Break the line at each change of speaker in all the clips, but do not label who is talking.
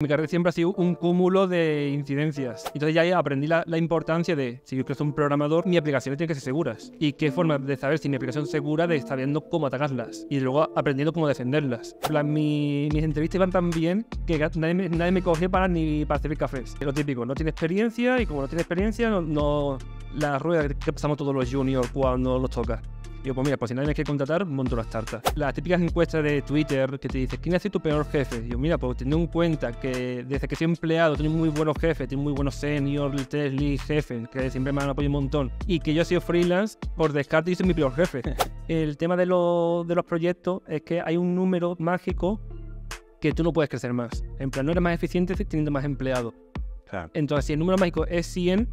Mi carrera siempre ha sido un cúmulo de incidencias. Entonces ya aprendí la, importancia de, si yo creo que soy un programador, mi aplicación tiene que ser seguras. Y qué forma de saber si mi aplicación es segura de estar viendo cómo atacarlas. Y luego aprendiendo cómo defenderlas. mis entrevistas iban tan bien que nadie me, nadie me coge para ni para servir cafés. Es lo típico, no tiene experiencia y como no tiene experiencia, no, la rueda que pasamos todos los juniors cuando nos toca yo pues mira, pues si nadie me quiere contratar, monto las tartas. Las típicas encuestas de Twitter que te dicen ¿quién ha sido tu peor jefe? yo mira, pues teniendo en cuenta que desde que soy empleado tengo muy buenos jefes, tengo muy buenos seniors, tres lead jefes, que siempre me han apoyado un montón, y que yo he sido freelance, por descarte, y soy mi peor jefe. El tema de, de los proyectos es que hay un número mágico que tú no puedes crecer más. En plan, no eres más eficiente teniendo más empleados. Entonces, si el número mágico es 100,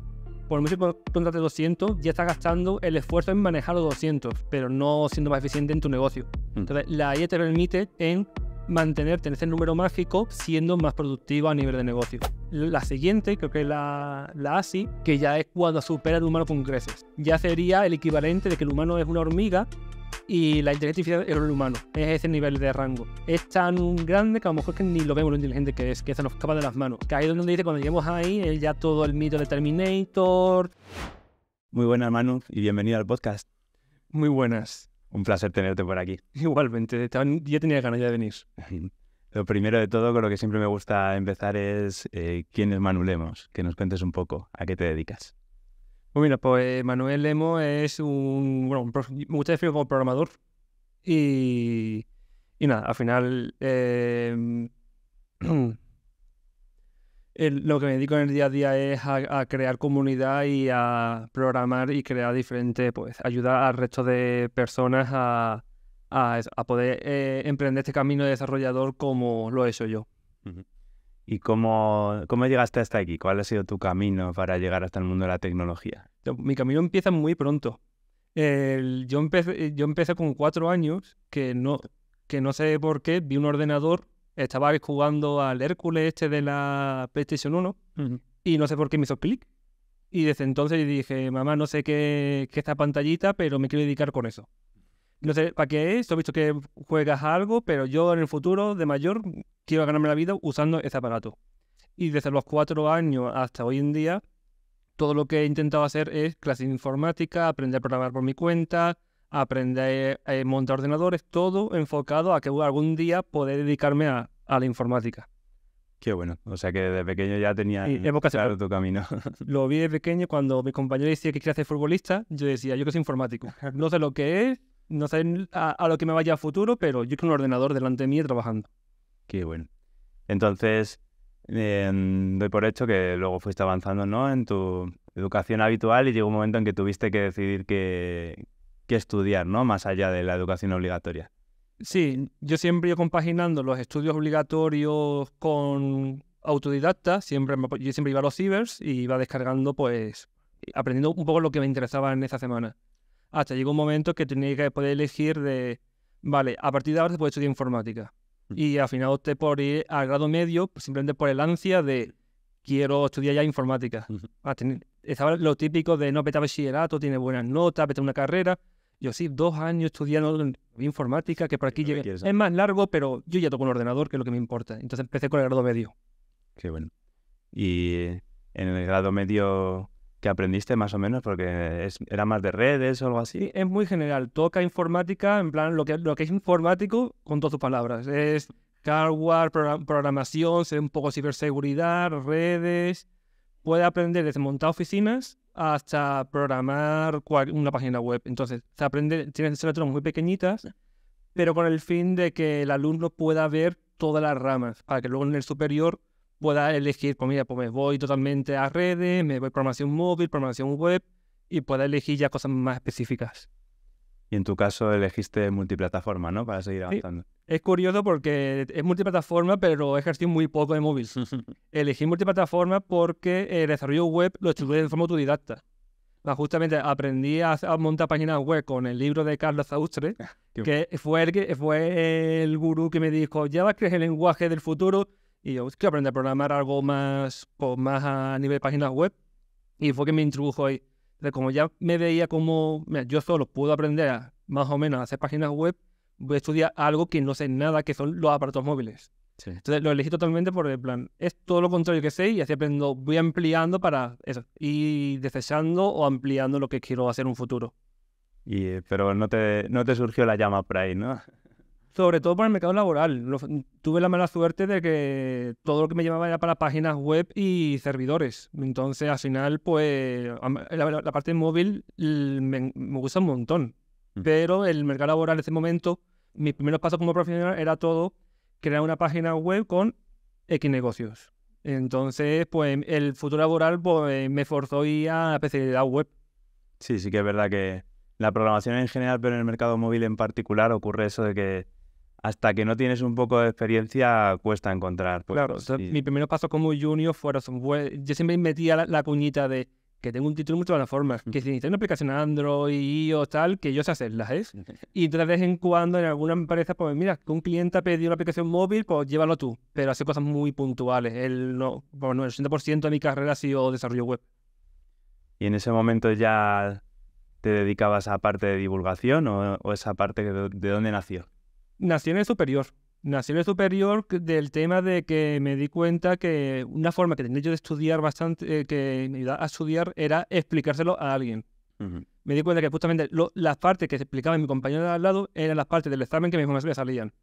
por mucho que 200, ya estás gastando el esfuerzo en manejar los 200, pero no siendo más eficiente en tu negocio. Mm. Entonces, la IA te permite en mantenerte en ese número mágico siendo más productivo a nivel de negocio. La siguiente, creo que es la, la ASI, que ya es cuando supera el humano con creces. Ya sería el equivalente de que el humano es una hormiga y la inteligencia artificial es el humano, es ese nivel de rango. Es tan grande que a lo mejor que ni lo vemos lo inteligente que es, que se nos escapa de las manos. Que ahí es donde dice cuando lleguemos ahí, es ya todo el mito de Terminator.
Muy buenas, Manu, y bienvenido al podcast. Muy buenas. Un placer tenerte por aquí. Igualmente, yo tenía ganas ya de venir. Lo primero de todo, con lo que siempre me gusta empezar es eh, quién es Manu que nos cuentes un poco a qué te dedicas. Pues
mira, pues eh, Manuel Lemo es un, bueno, un, me gusta como programador y, y nada, al final em, lo que me dedico en el día a día es a, crear comunidad y a programar y crear diferente, pues ayudar al resto de personas a, poder eh, emprender este camino de desarrollador como lo he hecho yo.
¿Y cómo, cómo llegaste hasta aquí? ¿Cuál ha sido tu camino para llegar hasta el mundo de la tecnología? Mi camino empieza muy pronto. yo, empecé, yo empecé con cuatro años,
que no, que no sé por qué, vi un ordenador, estaba jugando al Hércules este de la PlayStation 1, y no sé por qué me hizo clic. Y desde entonces dije, mamá, no sé qué, es esta pantallita, pero me quiero dedicar con eso. No sé para qué es, he visto que juegas a algo, pero yo en el futuro, de mayor, quiero ganarme la vida usando ese aparato. Y desde los cuatro años hasta hoy en día, todo lo que he intentado hacer es clase de informática, aprender a programar por mi cuenta, aprender a montar ordenadores, todo enfocado a que algún día pueda dedicarme a, la informática.
Qué bueno, o sea que desde pequeño ya tenía claro tu camino.
Lo vi de pequeño cuando mi compañero decía que quería ser futbolista, yo decía, yo que soy informático. No sé lo que es, no sé a, lo que me vaya a futuro, pero yo tengo un ordenador delante de mí trabajando.
Qué bueno. Entonces, em, doy por hecho que luego fuiste avanzando en tu educación habitual y llegó un momento en que tuviste que decidir qué, estudiar, ¿no? Más allá de la educación obligatoria.
Sí, yo siempre iba compaginando los estudios obligatorios con autodidacta, siempre yo siempre iba a los cibers y iba descargando, pues, aprendiendo un poco lo que me interesaba en esa semana. Hasta llegó un momento que tenía que poder elegir de, vale, a partir de ahora te puedes estudiar informática y al final opté por ir al grado medio pues, simplemente por el ansia de quiero estudiar ya informática. Ah, estaba lo típico de no peta bachillerato, tiene buenas notas, peta una carrera. Yo sí, dos años estudiando informática, que por aquí llegué. Es más largo, pero yo ya toco un ordenador, que es lo que me importa. Entonces empecé con el grado medio.
Qué bueno. Y en el grado medio, que aprendiste más o menos? Porque era más de redes o algo así.
es muy general. Toca informática, en plan, lo que, lo que es informático, con todas sus palabras. Es hardware, programación, un poco ciberseguridad, redes. Puede aprender desde montar oficinas hasta programar una página web. Entonces, se aprende, tienes muy pequeñitas, pero con el fin de que el alumno pueda ver todas las ramas, para que luego en el superior pueda elegir, pues mira, pues me voy totalmente a redes, me voy a programación móvil, programación web y pueda elegir ya cosas más específicas.
Y en tu caso elegiste multiplataforma, ¿no? Para seguir avanzando.
Es curioso porque es multiplataforma, pero ejercí muy poco de móvil. Elegí multiplataforma porque el desarrollo web lo estudié de forma autodidacta. Justamente aprendí a, montar páginas web con el libro de Carlos Austre, que fue el, que, fue el gurú que me dijo, ya vas a creer el lenguaje del futuro, y yo quiero aprender a programar algo más, más a nivel de páginas web. Y fue que me introdujo ahí. como ya me veía como, yo solo puedo aprender más o menos a hacer páginas web, voy a estudiar algo que no sé nada, que son los aparatos móviles. Entonces lo elegí totalmente por el plan, es todo lo contrario que sé y así aprendo, voy ampliando para eso, y desechando o ampliando lo que quiero hacer en un futuro.
Y, pero no te, no te surgió la llama por ahí, ¿no?
sobre todo para el mercado laboral. tuve la mala suerte de que todo lo que me llevaba era para páginas web y servidores. Entonces, al final, pues la, parte móvil me, gusta un montón. Mm. Pero el mercado laboral en ese momento, mis primeros pasos como profesional era todo crear una página web con X negocios.
Entonces, pues el futuro laboral pues, me forzó a la web. Sí, sí que es verdad que la programación en general, pero en el mercado móvil en particular, ocurre eso de que hasta que no tienes un poco de experiencia, cuesta encontrar. Pues, claro, mi primer
paso como junior fueron, fue, yo siempre metía la, cuñita de que tengo un título muchas formas, que si necesitas una aplicación Android, o tal, que yo sé hacerlas, ¿eh? y de vez en cuando en alguna empresa, pues mira, que un cliente ha pedido una aplicación móvil, pues llévalo tú, pero hace cosas muy puntuales. Pues el, no, bueno, el 80% de mi carrera ha sido desarrollo web.
¿Y en ese momento ya te dedicabas a parte de divulgación o, esa parte de dónde nació?
Naciones Superior. Naciones Superior del tema de que me di cuenta que una forma que tenía yo de estudiar bastante, eh, que me ayudaba a estudiar, era explicárselo a alguien. Me di cuenta que justamente las partes que se explicaba mi compañero de al lado eran las partes del examen que mis le salían.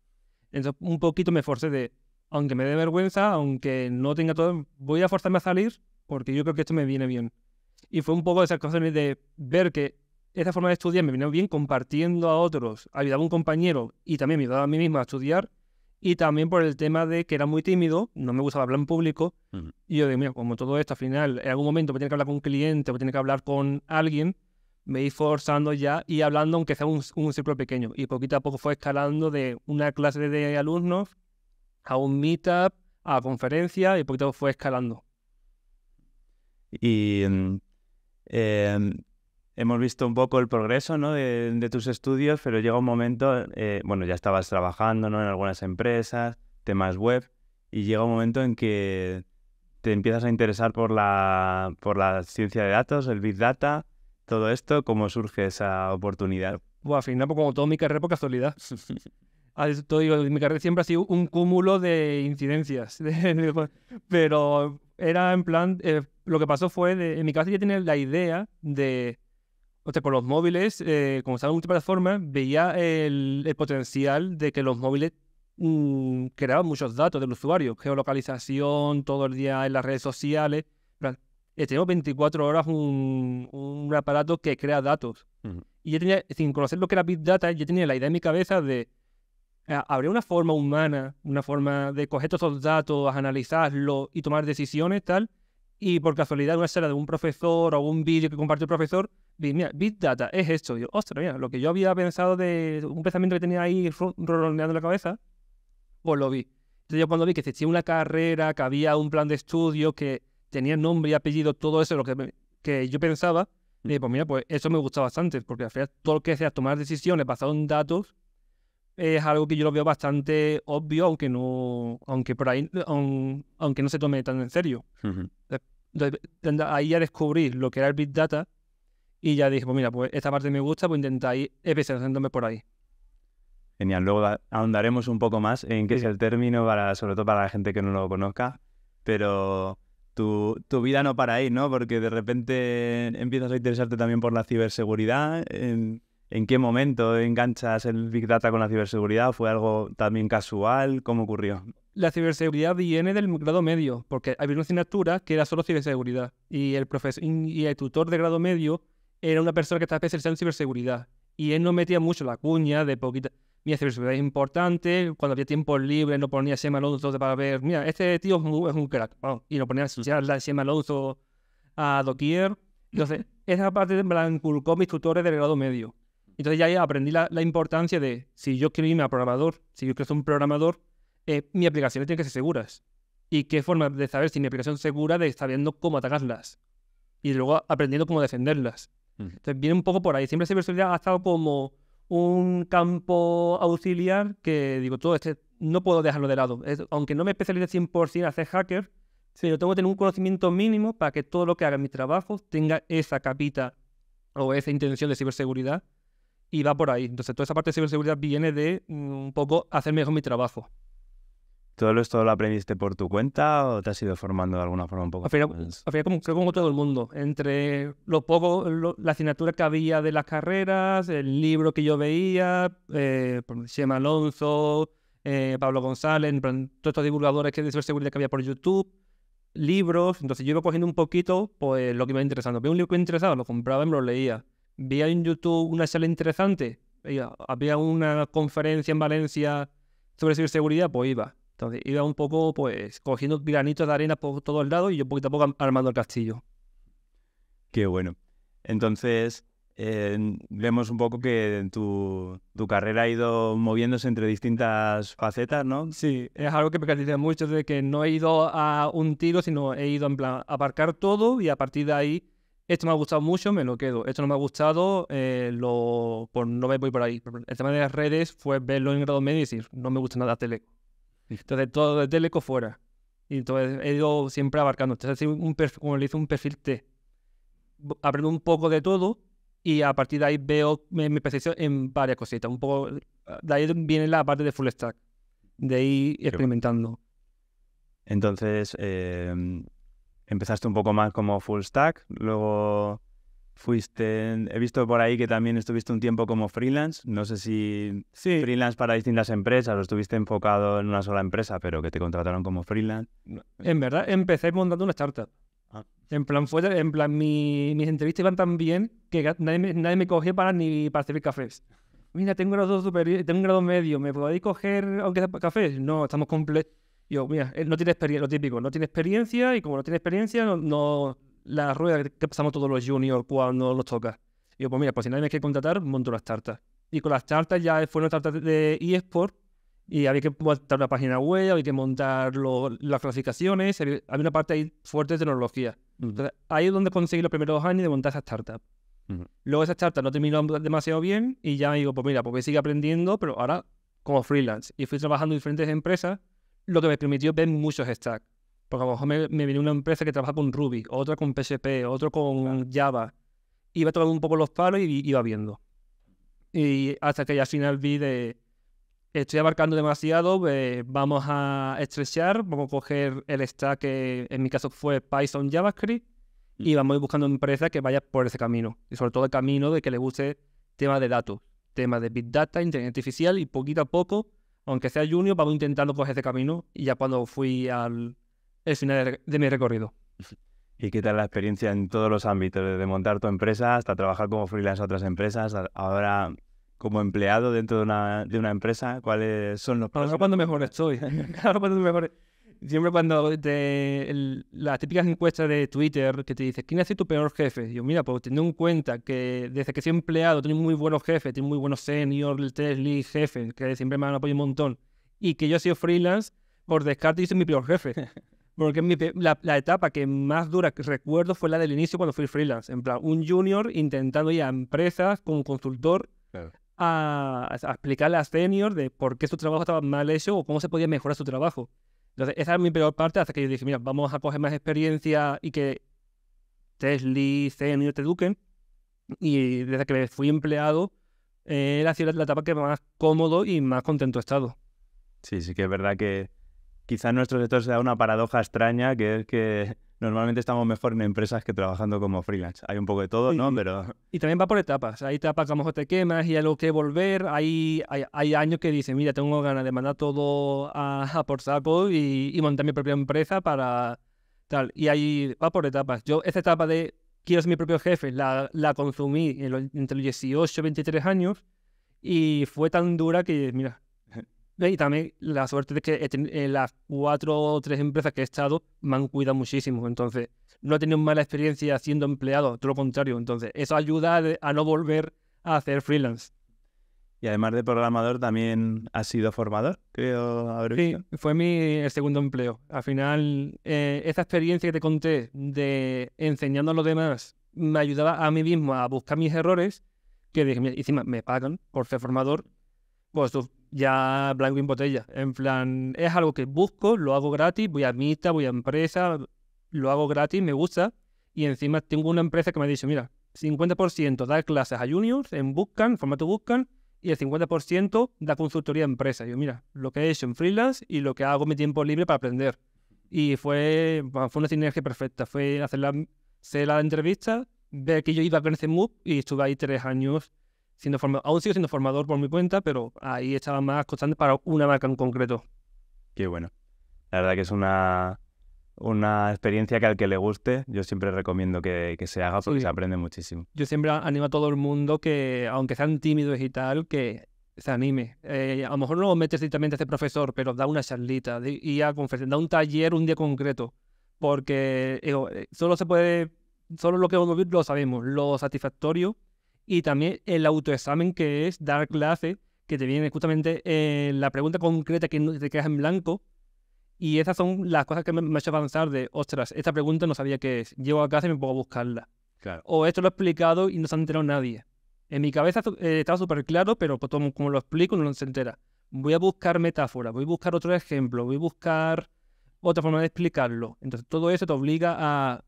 Entonces, un poquito me forcé de, aunque me dé vergüenza, aunque no tenga todo, voy a forzarme a salir porque yo creo que esto me viene bien. Y fue un poco de esas de ver que esta forma de estudiar me vino bien compartiendo a otros, ayudaba a un compañero y también me ayudaba a mí misma a estudiar. Y también por el tema de que era muy tímido, no me gustaba hablar en público. Y yo digo, mira, como todo esto al final, en algún momento voy a que hablar con un cliente, voy a que hablar con alguien, me iba forzando ya y hablando, aunque sea un, un círculo pequeño. Y poquito a poco fue escalando de una clase de alumnos a un meetup, a conferencia, y poquito a poco fue escalando.
Y. Mm, em, hemos visto un poco el progreso ¿no? de, tus estudios, pero llega un momento, eh, bueno, ya estabas trabajando ¿no? en algunas empresas, temas web, y llega un momento en que te empiezas a interesar por la, por la ciencia de datos, el Big Data, todo esto, ¿cómo surge esa oportunidad?
Bueno, al final, pues, como todo mi carrera, por casualidad. todo, digo, mi carrera siempre ha sido un cúmulo de incidencias, pero era en plan, eh, lo que pasó fue, de, en mi caso ya tenía la idea de o sea, con los móviles, eh, como estaba en multiplataforma, veía el, potencial de que los móviles mm, creaban muchos datos del usuario, geolocalización, todo el día en las redes sociales. Eh, tenemos 24 horas un, aparato que crea datos. Y yo tenía, sin conocer lo que era Big Data, yo tenía la idea en mi cabeza de, ah, ¿habría una forma humana, una forma de coger todos esos datos, analizarlos y tomar decisiones, tal? Y por casualidad, una sala de un profesor o un vídeo que comparte el profesor, mira, Big Data es esto. ostras, lo que yo había pensado de un pensamiento que tenía ahí la cabeza, pues lo vi. Entonces yo cuando vi que existía una carrera, que había un plan de estudio, que tenía nombre y apellido, todo eso, lo que, que yo pensaba, mm. dije, pues mira, pues eso me gusta bastante, porque al final todo lo que sea tomar decisiones basado en datos es algo que yo lo veo bastante obvio, aunque no, aunque por ahí, aunque no se tome tan en serio. Entonces, ahí a descubrir lo que era el Big Data, y ya dije, pues mira, pues esta parte me gusta, pues intentáis especializándome por ahí.
Genial, luego ahondaremos un poco más en qué es el término, para, sobre todo para la gente que no lo conozca, pero tu, vida no para ahí, ¿no? Porque de repente empiezas a interesarte también por la ciberseguridad. ¿En, en qué momento enganchas el Big Data con la ciberseguridad? ¿Fue algo también casual? ¿Cómo ocurrió?
La ciberseguridad viene del grado medio, porque había una asignatura que era solo ciberseguridad y el, profesor, y el tutor de grado medio era una persona que estaba especializada en ciberseguridad y él no metía mucho la cuña de poquita. Mira, ciberseguridad es importante. Cuando había tiempo libre, no ponía ese para ver. Mira, este tío es, un crack. y lo ponía a asociar la Sema a doquier. Entonces, esa parte me la inculcó mis tutores del grado medio. Entonces, ya aprendí la, importancia de si yo quiero irme a programador, si yo quiero ser un programador, eh, mis aplicaciones tienen que ser seguras. Y qué forma de saber si mi aplicación es segura de estar viendo cómo atacarlas. Y luego aprendiendo cómo defenderlas. Entonces viene un poco por ahí. Siempre ciberseguridad ha estado como un campo auxiliar que digo, todo este no puedo dejarlo de lado. aunque no me especialice 100% a ser hacker, pero tengo que tener un conocimiento mínimo para que todo lo que haga en mi trabajo tenga esa capita o esa intención de ciberseguridad y va por ahí. Entonces toda esa parte de ciberseguridad viene de mm, un poco hacer mejor mi trabajo.
¿Todo esto lo aprendiste por tu cuenta o te has ido formando de alguna forma un poco? Al pues
como, como todo el mundo, entre lo poco, la asignatura que había de las carreras, el libro que yo veía, eh, Xema Alonso, eh, Pablo González, todos estos divulgadores que de ciberseguridad que había por YouTube, libros, entonces yo iba cogiendo un poquito pues, lo que me iba interesando. Veía un libro que me interesaba, lo compraba y me lo leía. Veía en YouTube una sala interesante, había una conferencia en Valencia sobre ciberseguridad, pues iba entonces iba un poco, pues, cogiendo granitos de arena por todos lados y yo poquito a poco armando el castillo.
Qué bueno. Entonces, vemos un poco que tu, tu, carrera ha ido moviéndose entre distintas facetas, ¿no? Sí,
es algo que me caracteriza mucho, de que no he ido a un tiro, sino he ido en plan a aparcar todo y a partir de ahí, esto me ha gustado mucho, me lo quedo. Esto no me ha gustado, eh, lo, no me voy por ahí. El tema de las redes fue verlo en grado medio y decir, no me gusta nada Teleco entonces, todo de Teleco fuera. Y entonces he ido siempre abarcando. Entonces, como le hice un perfil T. Aprendo un poco de todo y a partir de ahí veo mi, percepción en varias cositas. Un poco, de ahí viene la parte de full stack,
de ahí experimentando. Entonces, em, empezaste un poco más como full stack, luego Fuiste, he visto por ahí que también estuviste un tiempo como freelance, no sé si freelance para distintas empresas o estuviste enfocado en una sola empresa, pero que te contrataron como freelance.
En verdad, empecé montando una startup. Ah. En plan, fue, en plan mis entrevistas iban tan bien que nadie me, nadie cogía para ni para servir cafés. Mira, tengo un grado, superior, tengo un grado medio, ¿me podéis coger aunque sea cafés? No, estamos completos. Yo, mira, eh, no tiene experiencia, lo típico, no tiene experiencia y como no tiene experiencia, no la rueda que pasamos todos los juniors cuando nos toca. Y yo, pues mira, pues si nadie me quiere contratar, monto las tartas. Y con las tartas ya fue una tarta de eSport y había que montar una página web, había que montar las clasificaciones, había, una parte ahí fuerte de tecnología. Entonces, ahí es donde conseguí los primeros años de montar esa startup. Luego esa startup no terminó demasiado bien y ya digo, pues mira, porque sigue aprendiendo, pero ahora como freelance. Y fui trabajando en diferentes empresas, lo que me permitió ver muchos stacks. Porque a lo mejor me, me viene una empresa que trabaja con Ruby, otra con PSP, otra con Java. Iba tomando un poco los palos y iba viendo. Y hasta que ya al final vi de, estoy abarcando demasiado, pues, vamos a estrechar, vamos a coger el stack que en mi caso fue Python JavaScript mm. y vamos a ir buscando empresas que vayan por ese camino. Y sobre todo el camino de que le guste tema de datos, tema de Big Data, Inteligencia Artificial y poquito a poco, aunque sea junior, vamos intentando coger ese camino. Y ya cuando fui al, el final de, mi recorrido.
¿Y qué tal la experiencia en todos los ámbitos, desde montar tu empresa hasta trabajar como freelance a otras empresas, ahora como empleado dentro de una, empresa? ¿Cuáles son los pasos? Ahora cuando mejor estoy, Claro, cuando mejor... Siempre cuando
las típicas encuestas de Twitter que te dicen ¿quién ha sido tu peor jefe? Y yo, mira, pues teniendo en cuenta que desde que soy empleado tengo muy buenos jefes, tengo muy buenos senior, Tesla, jefes, que siempre me han apoyado un montón, y que yo he sido freelance, por descarte hice mi peor jefe. Porque la, etapa que más dura que recuerdo fue la del inicio cuando fui freelance. En plan, un junior intentando ir a empresas como consultor a, explicarle a senior de por qué su trabajo estaba mal hecho o cómo se podía mejorar su trabajo. Entonces, esa es mi peor parte hasta que yo dije, mira, vamos a coger más experiencia y que Tesla, senior te eduquen. Y desde que fui empleado, eh, era la etapa que más cómodo y más contento
he estado. Sí, sí que es verdad que quizá en nuestro sector sea una paradoja extraña, que es que normalmente estamos mejor en empresas que trabajando como freelance. Hay un poco de todo, ¿no? Pero...
Y también va por etapas. Hay etapas que a lo mejor te quemas y hay algo que volver. Hay, hay, años que dices, mira, tengo ganas de mandar todo a, por saco y, montar mi propia empresa para tal. Y ahí va por etapas. Yo, esa etapa de quiero ser mi propio jefe, la, consumí entre los 18 y 23 años y fue tan dura que, mira, y también la suerte de que eh, las cuatro o tres empresas que he estado me han cuidado muchísimo. Entonces, no he tenido mala experiencia siendo empleado, todo lo contrario. Entonces, eso ayuda a no volver a hacer freelance.
Y además de programador, también has sido formador, creo Sí,
fue mi segundo empleo. Al final, eh, esa experiencia que te conté de enseñando a los demás me ayudaba a mí mismo a buscar mis errores, que dije, encima me pagan por ser formador, pues ya blanco en botella. En plan, es algo que busco, lo hago gratis, voy a mita, voy a empresa, lo hago gratis, me gusta. Y encima tengo una empresa que me ha dicho, mira, 50% da clases a juniors en forma formato buscan, y el 50% da consultoría a empresas. Yo, mira, lo que he hecho en freelance y lo que hago en mi tiempo libre para aprender. Y fue, fue una sinergia perfecta. Fue hacer la, hacer la entrevista, ver que yo iba con ese MOOC y estuve ahí tres años siendo aún sigo siendo formador por mi cuenta, pero ahí estaba más constante
para una marca en concreto. Qué bueno. La verdad que es una, una experiencia que al que le guste, yo siempre recomiendo que, se haga porque se aprende muchísimo. Yo siempre
animo a todo el mundo que, aunque sean tímidos y tal, que se anime. Eh, a lo mejor no lo metes directamente a profesor, pero da una charlita, y a da un taller un día concreto, porque eh, solo se puede, solo lo que vamos a vivir lo sabemos. Lo satisfactorio y también el autoexamen que es dar clase, que te viene justamente eh, la pregunta concreta que te quedas en blanco. Y esas son las cosas que me, han hecho avanzar de, ostras, esta pregunta no sabía qué es. Llego a casa y me pongo a buscarla. Claro. O esto lo he explicado y no se ha enterado nadie. En mi cabeza eh, estaba súper claro, pero pues, como, lo explico no se entera. Voy a buscar metáforas, voy a buscar otro ejemplo, voy a buscar otra forma de explicarlo. Entonces todo eso te obliga a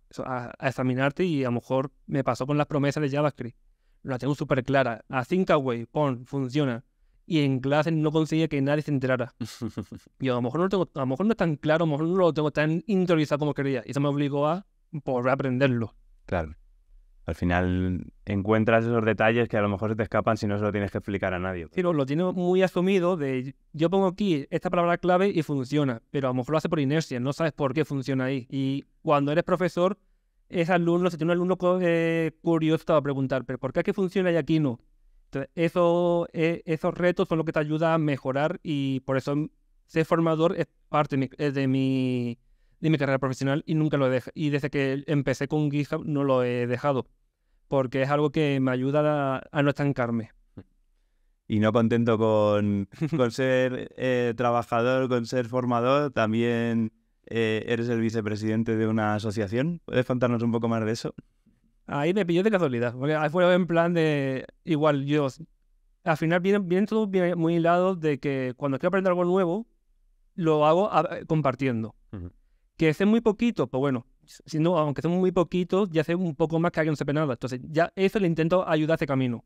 examinarte y a lo mejor me pasó con las promesas de JavaScript la tengo súper clara. A Thinkaway, pon, funciona. Y en clase no conseguía que nadie se enterara. Y a lo mejor no tengo, a lo mejor no es tan claro, a lo mejor no lo tengo tan interiorizado como
quería. Y eso me obligó a volver pues, a aprenderlo. Claro. Al final encuentras esos detalles que a lo mejor se te escapan si no se lo tienes que explicar a nadie. Pues. Sí, lo, lo tiene muy asumido de
yo pongo aquí esta palabra clave y funciona, pero a lo mejor lo hace por inercia, no sabes por qué funciona ahí. Y cuando eres profesor, es alumno, si tiene un alumno eh, curioso, te va a preguntar, ¿pero por qué aquí funciona y aquí no? eso, eh, esos retos son lo que te ayuda a mejorar y por eso ser formador es parte de mi, de mi, carrera profesional y nunca lo dejado. Y desde que empecé con GitHub no lo he dejado, porque es algo que me ayuda a, no estancarme.
Y no contento con, ser eh, trabajador, con ser formador, también eh, eres el vicepresidente de una asociación. ¿Puedes contarnos un poco más de eso? Ahí me pilló de casualidad, porque ahí fue
en plan de, igual, yo, al final vienen viene todo muy hilado de que cuando quiero aprender algo nuevo, lo hago ah, eh, compartiendo. Que hace muy poquito, pues bueno, si aunque sea muy poquito, ya hace un poco más que alguien no sepa nada. Entonces, ya eso le intento ayudar a ese camino.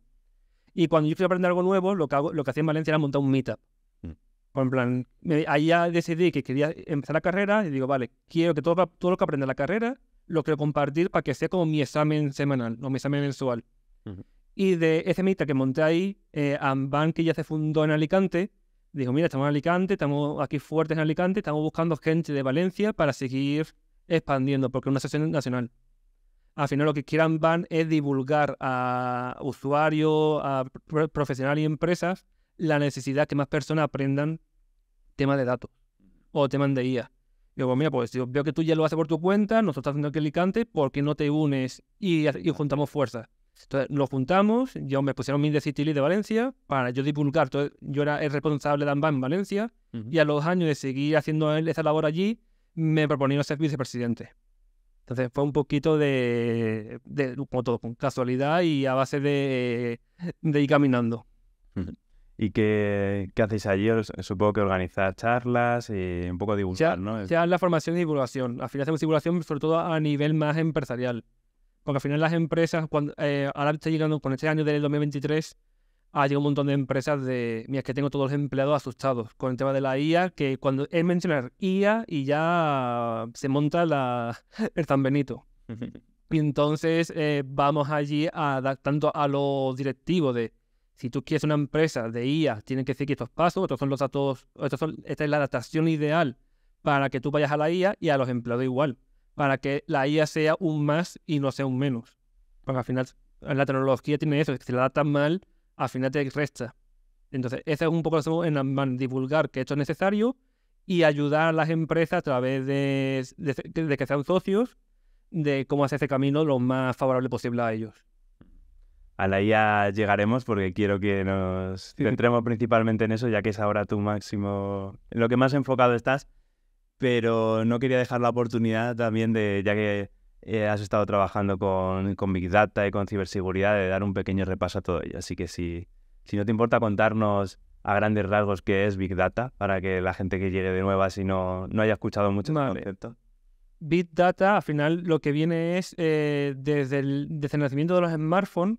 Y cuando yo quiero aprender algo nuevo, lo que, hago, lo que hacía en Valencia era montar un meetup en plan, ahí ya decidí que quería empezar la carrera y digo, vale, quiero que todo, todo lo que aprenda la carrera lo quiero compartir para que sea como mi examen semanal o mi examen mensual. Y de ese mitra que monté ahí, eh, Amban, que ya se fundó en Alicante, dijo, mira, estamos en Alicante, estamos aquí fuertes en Alicante, estamos buscando gente de Valencia para seguir expandiendo, porque es una sesión nacional. Al final lo que quieran van es divulgar a usuarios, a profesionales y empresas la necesidad que más personas aprendan temas de datos o temas de IA. Yo digo, mira, pues yo veo que tú ya lo haces por tu cuenta, nosotros haciendo que Alicante, ¿por qué no te unes y, juntamos fuerzas? Entonces, lo juntamos, yo me pusieron mi de City de Valencia para yo divulgar. yo era el responsable de AMBA en Valencia y a los años de seguir haciendo esa labor allí, me proponieron ser vicepresidente. Entonces, fue un poquito de, como todo, con casualidad y a base
de,
de ir caminando.
¿Y qué, hacéis allí? Eh, supongo que organizar charlas y un poco divulgar, ¿no?
Ya la formación y divulgación. Al final hacemos divulgación sobre todo a nivel más empresarial. Porque al final las empresas, cuando, eh, ahora está llegando con este año del 2023, ha llegado un montón de empresas de, mira, es que tengo todos los empleados asustados con el tema de la IA, que cuando es mencionar IA y ya se monta la, el San Benito. Y entonces eh, vamos allí a a los directivos de si tú quieres una empresa de IA, tienen que seguir estos pasos, estos son los datos, estos son, esta es la adaptación ideal para que tú vayas a la IA y a los empleados igual, para que la IA sea un más y no sea un menos. Porque al final la tecnología tiene eso, que si la adaptas mal, al final te resta. Entonces, ese es un poco lo que en, divulgar que esto es necesario y ayudar a las empresas a través de que sean socios de cómo hacer ese camino lo más favorable posible a ellos
a la IA llegaremos porque quiero que nos centremos principalmente en eso, ya que es ahora tu máximo, en lo que más enfocado estás, pero no quería dejar la oportunidad también de, ya que eh, has estado trabajando con, Big Data y con ciberseguridad, de dar un pequeño repaso a todo ello. Así que si, si no te importa contarnos a grandes rasgos qué es Big Data, para que la gente que llegue de nueva si no, no haya escuchado mucho Big Data, al final, lo que viene es eh, desde, el, desde el nacimiento de los smartphones,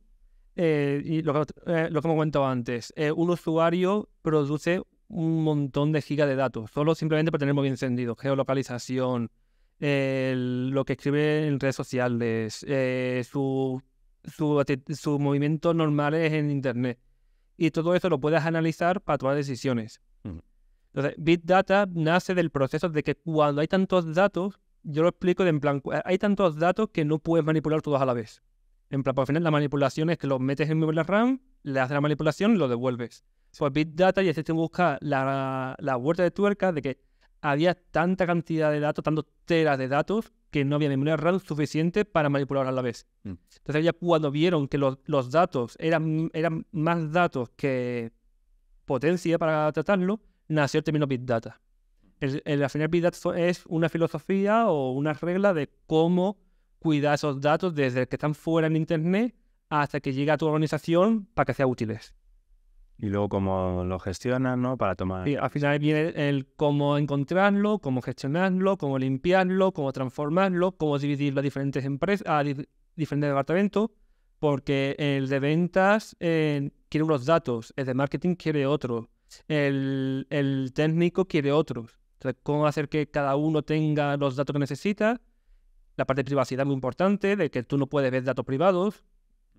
eh, y lo que, eh, lo que hemos comentado antes, eh, un usuario produce un montón de gigas de datos, solo simplemente para tener bien encendido, geolocalización, lo que escribe en redes sociales, sus su, su movimientos normales en Internet. Y todo eso lo puedes analizar para tomar decisiones. Entonces, Big Data nace del proceso de que cuando hay tantos datos, yo lo explico de en plan, hay tantos datos que no puedes manipular todos a la vez. En plan, pues, al final la manipulación es que lo metes en memoria RAM, le haces la manipulación y lo devuelves. Pues Big Data y el en busca la, la vuelta de tuerca de que había tanta cantidad de datos, tantos teras de datos, que no había memoria RAM suficiente para manipular a la vez. Mm. Entonces ya cuando vieron que los, datos eran, eran más datos que potencia para tratarlo, nació el término Big Data. El, el, al final Big Data es una filosofía o una regla de cómo cuidar esos datos desde que están fuera en Internet hasta que llega
a tu organización para que sea útiles. Y luego cómo los gestionan, ¿no? Para tomar... Sí, al
final viene el cómo encontrarlo, cómo gestionarlo, cómo limpiarlo, cómo transformarlo, cómo dividirlo a diferentes empresas, a diferentes departamentos, porque el de ventas eh, quiere unos datos, el de marketing quiere otros, el, el técnico quiere otros. Entonces, ¿cómo hacer que cada uno tenga los datos que necesita? la parte de privacidad muy importante, de que tú no puedes ver datos privados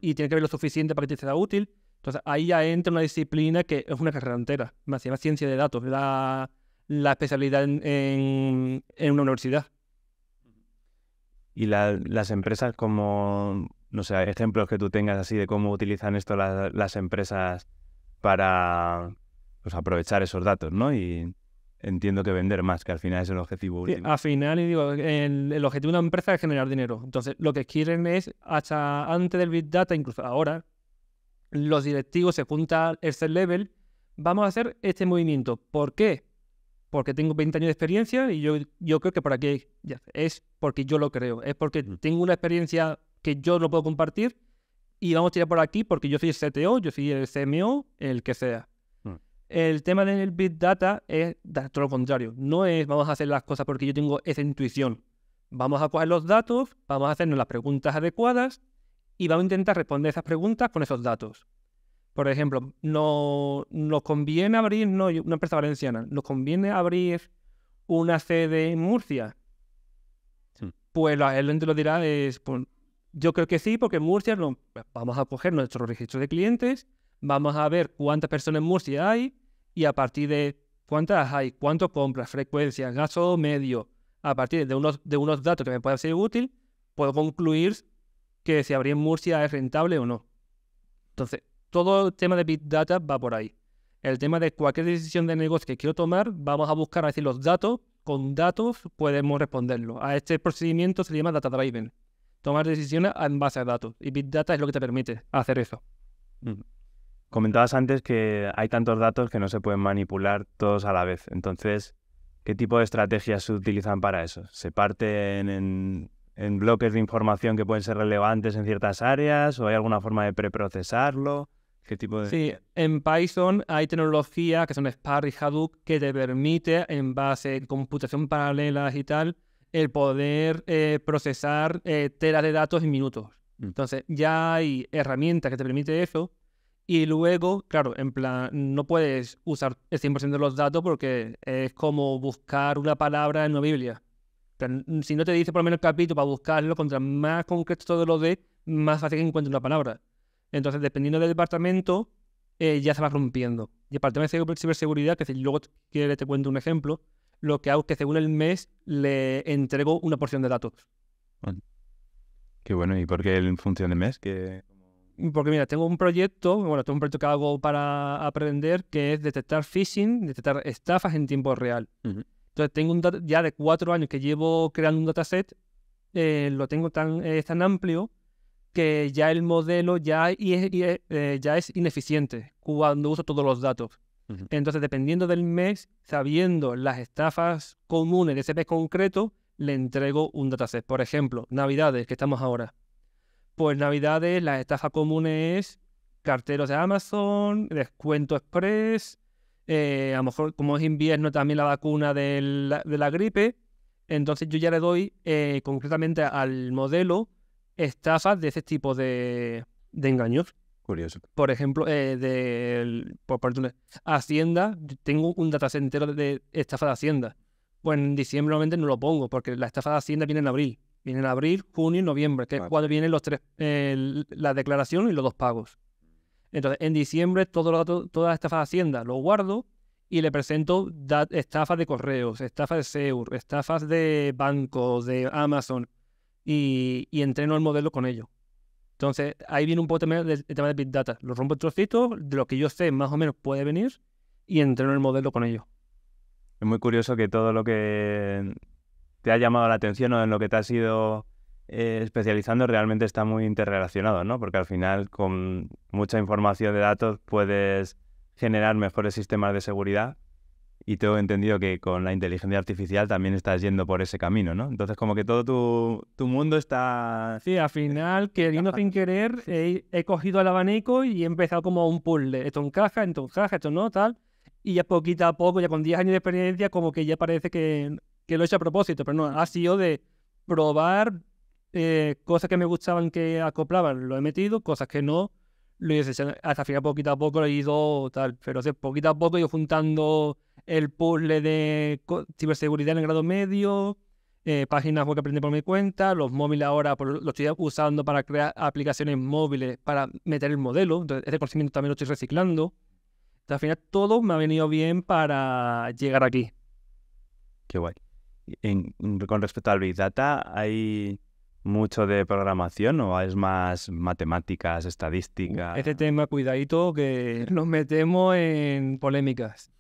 y tiene que ver lo suficiente para que te sea útil. Entonces ahí ya entra una disciplina que es una carrera entera, más llama ciencia de datos, la, la especialidad en, una universidad.
Y las empresas como, no sé, ejemplos que tú tengas así de cómo utilizan esto las empresas para pues, aprovechar esos datos, ¿no? Y entiendo que vender más, que al final es el objetivo último.
al final, digo, el, objetivo de una empresa es generar dinero. Entonces, lo que quieren es, hasta antes del Big Data, incluso ahora, los directivos se juntan el ese level, vamos a hacer este movimiento. ¿Por qué? Porque tengo 20 años de experiencia y yo, yo creo que por aquí ya, es porque yo lo creo, es porque tengo una experiencia que yo lo puedo compartir y vamos a tirar por aquí porque yo soy el CTO, yo soy el CMO, el que sea. El tema del Big Data es todo lo contrario. No es vamos a hacer las cosas porque yo tengo esa intuición. Vamos a coger los datos, vamos a hacernos las preguntas adecuadas y vamos a intentar responder esas preguntas con esos datos. Por ejemplo, no, nos conviene abrir una empresa valenciana, nos conviene abrir una sede en Murcia. Hmm. Pues la gente lo dirá, es, pues, yo creo que sí, porque en Murcia no, vamos a coger nuestro registro de clientes, vamos a ver cuántas personas en Murcia hay y a partir de cuántas hay, cuánto compras, frecuencia, gasto medio, a partir de unos, de unos datos que me puedan ser útil, puedo concluir que si abrir en Murcia es rentable o no. Entonces, todo el tema de Big Data va por ahí. El tema de cualquier decisión de negocio que quiero tomar, vamos a buscar, a decir, los datos, con datos podemos responderlo. A este procedimiento se le llama Data Driven. Tomar decisiones en base a datos. Y Big Data es lo que te permite
hacer eso. Comentabas antes que hay tantos datos que no se pueden manipular todos a la vez. Entonces, ¿qué tipo de estrategias se utilizan para eso? ¿Se parten en, bloques de información que pueden ser relevantes en ciertas áreas? ¿O hay alguna forma de preprocesarlo? ¿Qué tipo de... Sí,
en Python hay tecnología, que son Spark y Hadoop que te permite, en base a computación paralela y tal, el poder eh, procesar eh, telas de datos en minutos. Mm. Entonces, ya hay herramientas que te permiten eso, y luego, claro, en plan, no puedes usar el 100% de los datos porque es como buscar una palabra en una Biblia. Si no te dice por lo menos el capítulo para buscarlo, contra más concreto de lo de, más fácil que encuentres una palabra. Entonces, dependiendo del departamento, eh, ya se va rompiendo. Y para el de ciberseguridad, que si luego te, te cuento un ejemplo, lo que hago es que según el mes le entrego una porción de datos.
Qué bueno, ¿y por qué en función de mes? que...?
porque mira, tengo un proyecto, bueno, tengo un proyecto que hago para aprender que es detectar phishing, detectar estafas en tiempo real.
Entonces,
tengo un ya de cuatro años que llevo creando un dataset, eh, lo tengo tan, eh, tan amplio que ya el modelo ya, es, eh, ya es ineficiente cuando uso todos los datos. Entonces, dependiendo del mes, sabiendo las estafas comunes de ese mes concreto, le entrego un dataset. Por ejemplo, Navidades, que estamos ahora pues Navidades, las estafas comunes, es carteros de Amazon, descuento express, eh, a lo mejor como es invierno también la vacuna de la gripe, entonces yo ya le doy eh, concretamente al modelo estafas de ese tipo de, engaños. Curioso. Por ejemplo, eh, de, e, Hacienda, tengo un dataset entero de estafa de Hacienda. Pues en diciembre normalmente no lo pongo porque la estafa de Hacienda viene en abril. Vienen abril, junio y noviembre, que es cuando vienen los tres, la declaración y los dos pagos. Entonces, en diciembre, todo todas las estafas de Hacienda lo guardo y le presento estafas de correos, estafas de SEUR, estafas de bancos, de Amazon, y, entreno el modelo con ello. Entonces, ahí viene un poco el tema de Big Data. Lo rompo en trocitos, de lo que yo sé más o menos puede venir, y entreno el modelo con ello.
Es muy curioso que todo lo que te ha llamado la atención o en lo que te has ido eh, especializando realmente está muy interrelacionado, ¿no? Porque al final con mucha información de datos puedes generar mejores sistemas de seguridad y tengo entendido que con la inteligencia artificial también estás yendo por ese camino, ¿no? Entonces como que todo tu, mundo está...
Sí, al final, queriendo sin querer, he, cogido el abanico y he empezado como un puzzle. Esto encaja, esto encaja, esto no, tal. Y ya poquito a poco, ya con 10 años de experiencia, como que ya parece que que lo he hecho a propósito, pero no, ha sido de probar eh, cosas que me gustaban que acoplaban, lo he metido, cosas que no, lo hice hasta final poquito a poco lo he ido tal, pero hace poquito a poco yo juntando el puzzle de ciberseguridad en el grado medio, eh, páginas web que aprendí por mi cuenta, los móviles ahora los lo estoy usando para crear aplicaciones móviles para meter el modelo, entonces ese conocimiento también lo estoy reciclando. Entonces, al final todo me ha venido bien para
llegar aquí. Qué guay. Mm, con respecto al Big Data, ¿hay mucho de programación o es más matemáticas, estadísticas?
Ese tema, cuidadito, que nos metemos en polémicas.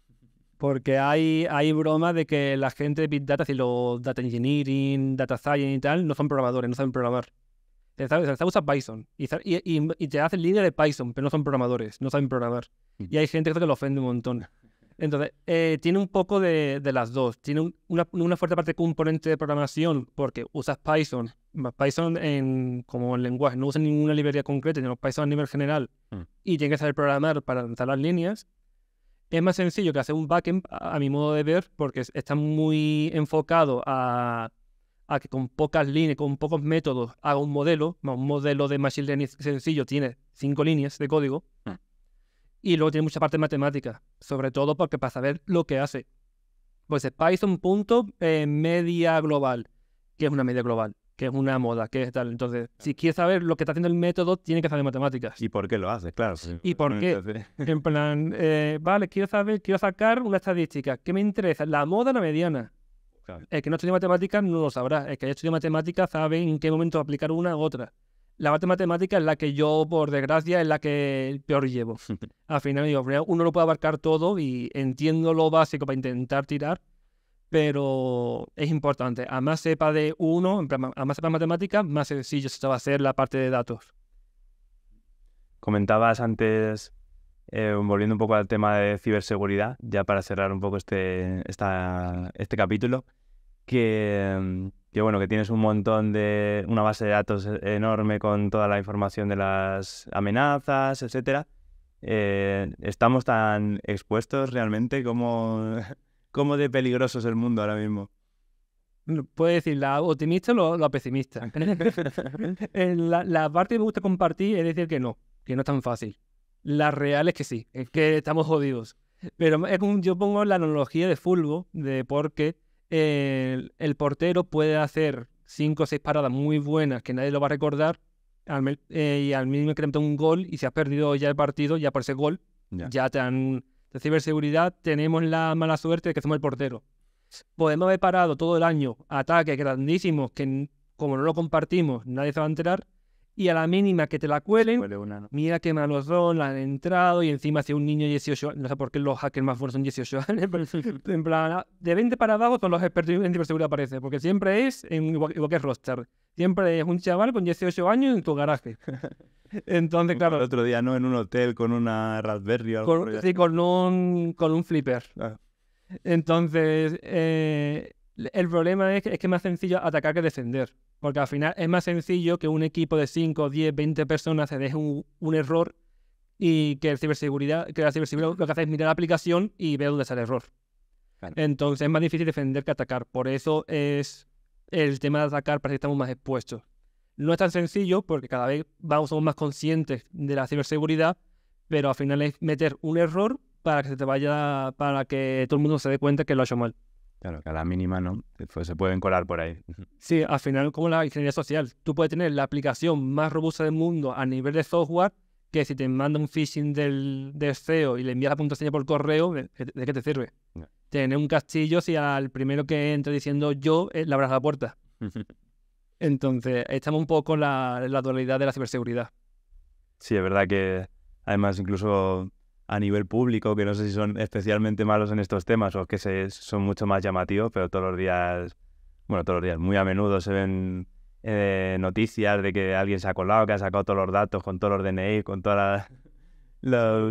Porque hay, hay broma de que la gente de Big Data, si los Data Engineering, Data Science y tal, no son programadores, no saben programar. Se, sabe, usa Python y, y, te hacen líder de Python, pero no son programadores, no saben programar. Mm. Y hay gente que lo ofende un montón. Entonces, eh, tiene un poco de, las dos. Tiene una, fuerte parte de componente de programación porque usas Python. Python como lenguaje no usas ninguna librería concreta, tenemos Python a nivel general. Mm. Y tienes que saber programar para lanzar las líneas. Es más sencillo que hacer un backend, a, mi modo de ver, porque está muy enfocado a, que con pocas líneas, con pocos métodos, haga un modelo. Un modelo de Machine Learning sencillo tiene cinco líneas de código. Mm. Y luego tiene mucha parte de matemática, sobre todo porque para saber lo que hace. Pues es Python punto eh, media global, que es una media global, que es una moda, que es tal. Entonces, si quieres saber lo que está haciendo el método, tiene que saber matemáticas. ¿Y por qué lo hace? Claro. ¿Y por qué? en plan, eh, vale, quiero saber, quiero sacar una estadística. ¿Qué me interesa? La moda, o la mediana. El que no estudie matemáticas no lo sabrá. El que haya estudiado matemáticas sabe en qué momento aplicar una u otra la parte matemática es la que yo, por desgracia, es la que peor llevo. Al final, digo, uno lo puede abarcar todo y entiendo lo básico para intentar tirar, pero es importante. A más sepa de uno, a más sepa de matemática, más sencillo se va a hacer la parte de datos.
Comentabas antes, eh, volviendo un poco al tema de ciberseguridad, ya para cerrar un poco este, esta, este capítulo, que mm, que bueno, que tienes un montón de, una base de datos e-, enorme con toda la información de las amenazas, etcétera. Eh, ¿Estamos tan expuestos realmente? como de peligroso es el mundo ahora mismo? Puedes decir la optimista o eh, la
pesimista. la, parte que me gusta compartir es decir que no, que no es tan fácil. La real es que sí, es que estamos jodidos. Pero yo pongo la analogía de fulgo, de por qué, el, portero puede hacer cinco o seis paradas muy buenas que nadie lo va a recordar eh, y al mínimo que le un gol y si has perdido ya el partido, ya por ese gol, ya te han... De ciberseguridad tenemos la mala suerte de que somos el portero. Podemos haber parado todo el año ataques grandísimos que como no lo compartimos nadie se va a enterar y a la mínima que te la cuelen, mira qué malos son, la han entrado y encima hace un niño de 18 años, no sé por qué los hackers más fuertes son 18 años, pero en plan, de 20 para abajo son los expertos en ciberseguridad parece, porque siempre es, en, igual, que siempre es un chaval con 18 años en tu garaje.
Entonces, claro. El otro día, ¿no? En un hotel con una Raspberry o algo. así. sí,
con un, con un flipper. Ah. Entonces, eh, el problema es que, es que más sencillo atacar que defender, porque al final es más sencillo que un equipo de 5, 10, 20 personas se deje un, error y que, el ciberseguridad, que la ciberseguridad lo que hace es mirar la aplicación y ver dónde está el error. Entonces es más difícil defender que atacar. Por eso es el tema de atacar para que estamos más expuestos. No es tan sencillo porque cada vez vamos, somos más conscientes de la ciberseguridad, pero al final es meter un error para que se te vaya, para que todo el mundo se dé cuenta que lo ha hecho mal.
Claro, que a la mínima no, eh, pues, se pueden colar por ahí.
Sí, al final como la ingeniería social, tú puedes tener la aplicación más robusta del mundo a nivel de software, que si te manda un phishing del, deseo y le envías la contraseña por correo, ¿de, qué te sirve? Tener un castillo si al primero que entra diciendo yo, eh, le abras la puerta. Entonces, estamos un poco en la dualidad de la ciberseguridad.
Sí, es verdad que además incluso a nivel público, que no sé si son especialmente malos en estos temas o que se, son mucho más llamativos, pero todos los días, bueno, todos los días, muy a menudo se ven eh, noticias de que alguien se ha colado, que ha sacado todos los datos con todos los DNI, con toda la,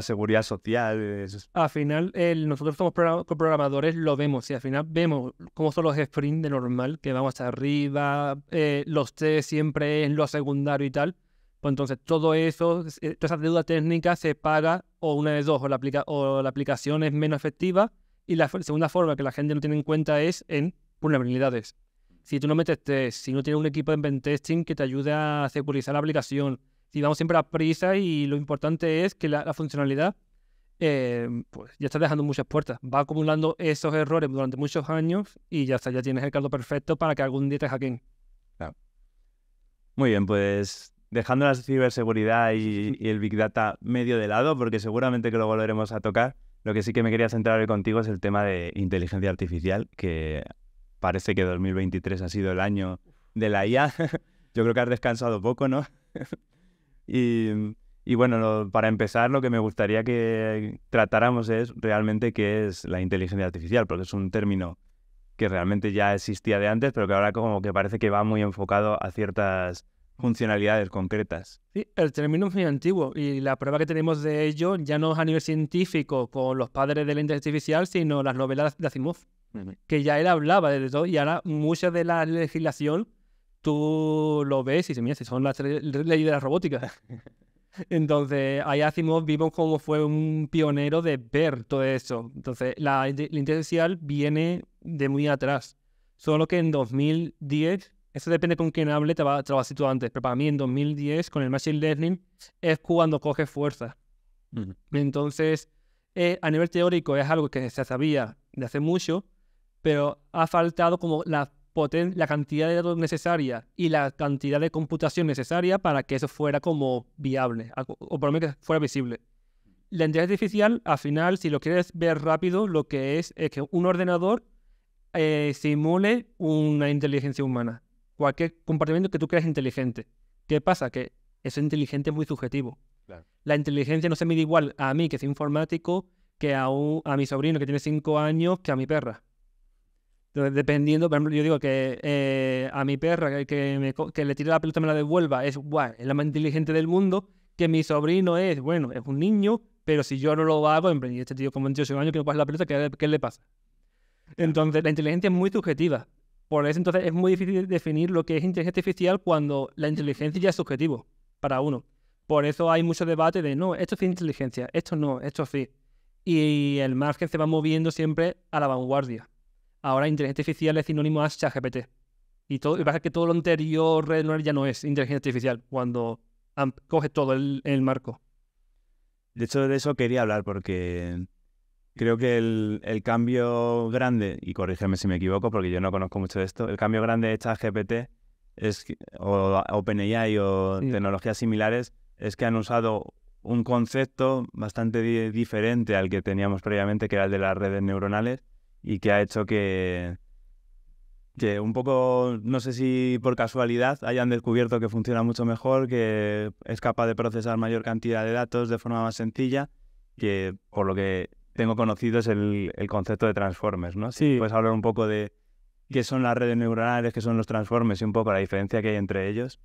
seguridad social.
Al final, nosotros como programadores lo vemos y al final vemos cómo son los sprints de normal, que vamos hasta arriba, eh, los test siempre en lo secundario y tal pues, entonces todo eso, eh, toda esa deuda técnica se paga o una de dos, o la, aplica, o la aplicación es menos efectiva y la segunda forma que la gente no tiene en cuenta es en vulnerabilidades. Si tú no metes test, si no tienes un equipo de pentesting testing que te ayude a securizar la aplicación, si vamos siempre a prisa y lo importante es que la, funcionalidad eh, pues ya está dejando muchas puertas. Va acumulando esos errores durante muchos años y ya está, ya tienes el caldo perfecto para que algún día te hackeen.
Muy bien, pues dejando la ciberseguridad y, el Big Data medio de lado, porque seguramente que lo volveremos a tocar, lo que sí que me quería centrar hoy contigo es el tema de inteligencia artificial, que parece que 2023 ha sido el año de la IA. Yo creo que has descansado poco, ¿no? y, bueno, para empezar, lo que me gustaría que tratáramos es realmente qué es la inteligencia artificial, porque es un término que realmente ya existía de antes, pero que ahora como que parece que va muy enfocado a ciertas funcionalidades concretas.
Sí, el término es muy antiguo y la prueba que tenemos de ello ya no es a nivel científico con los padres de la inteligencia artificial, sino las novelas de Asimov, que ya él hablaba de todo y ahora mucha de la legislación tú lo ves y dices, mira, son las leyes de la robótica. Entonces, ahí Asimov vimos cómo fue un pionero de ver todo eso. Entonces, la, la inteligencia artificial viene de muy atrás. Solo que en 2010 eso depende con quién hable, te va, lo antes. Pero para mí en 2010, con el Machine Learning, es cuando coge fuerza. Entonces, eh, a nivel teórico es algo que se sabía de hace mucho, pero ha faltado como la, la cantidad de datos necesaria y la cantidad de computación necesaria para que eso fuera como viable, o por lo menos que fuera visible. La inteligencia artificial, al final, si lo quieres ver rápido, lo que es es que un ordenador eh, simule una inteligencia humana cualquier comportamiento que tú creas inteligente. ¿Qué pasa? Que eso inteligente es muy subjetivo. La inteligencia no se mide igual a mí, que soy informático, que a, mi sobrino, que tiene 5 años, que a mi perra. Entonces, dependiendo, por ejemplo, yo digo que eh, a mi perra que, le tire la pelota y me la devuelva es es la más inteligente del mundo, que mi sobrino es, bueno, es un niño, pero si yo no lo hago, y este tío con 28 años que no pasa la pelota, qué le pasa? Entonces, la inteligencia es muy subjetiva. Por eso entonces es muy difícil definir lo que es inteligencia artificial cuando la inteligencia ya es subjetivo para uno. Por eso hay mucho debate de, no, esto es inteligencia, esto no, esto sí. Y el margen se va moviendo siempre a la vanguardia. Ahora inteligencia artificial es sinónimo a ChatGPT. Y todo, y pasa que todo lo anterior ya no es inteligencia artificial cuando coge todo el, el marco.
De hecho, de eso quería hablar porque Creo que el, cambio grande, y corrígeme si me equivoco porque yo no conozco mucho de esto, el cambio grande de ChatGPT es o OpenAI o tecnologías similares es que han usado un concepto bastante diferente al que teníamos previamente, que era el de las redes neuronales, y que ha hecho que, que un poco, no sé si por casualidad, hayan descubierto que funciona mucho mejor, que es capaz de procesar mayor cantidad de datos de forma más sencilla, que por lo que tengo es el, el concepto de transformers, ¿no? Sí. Puedes hablar un poco de qué son las redes neuronales, qué son los transformers y un poco la diferencia que hay entre ellos.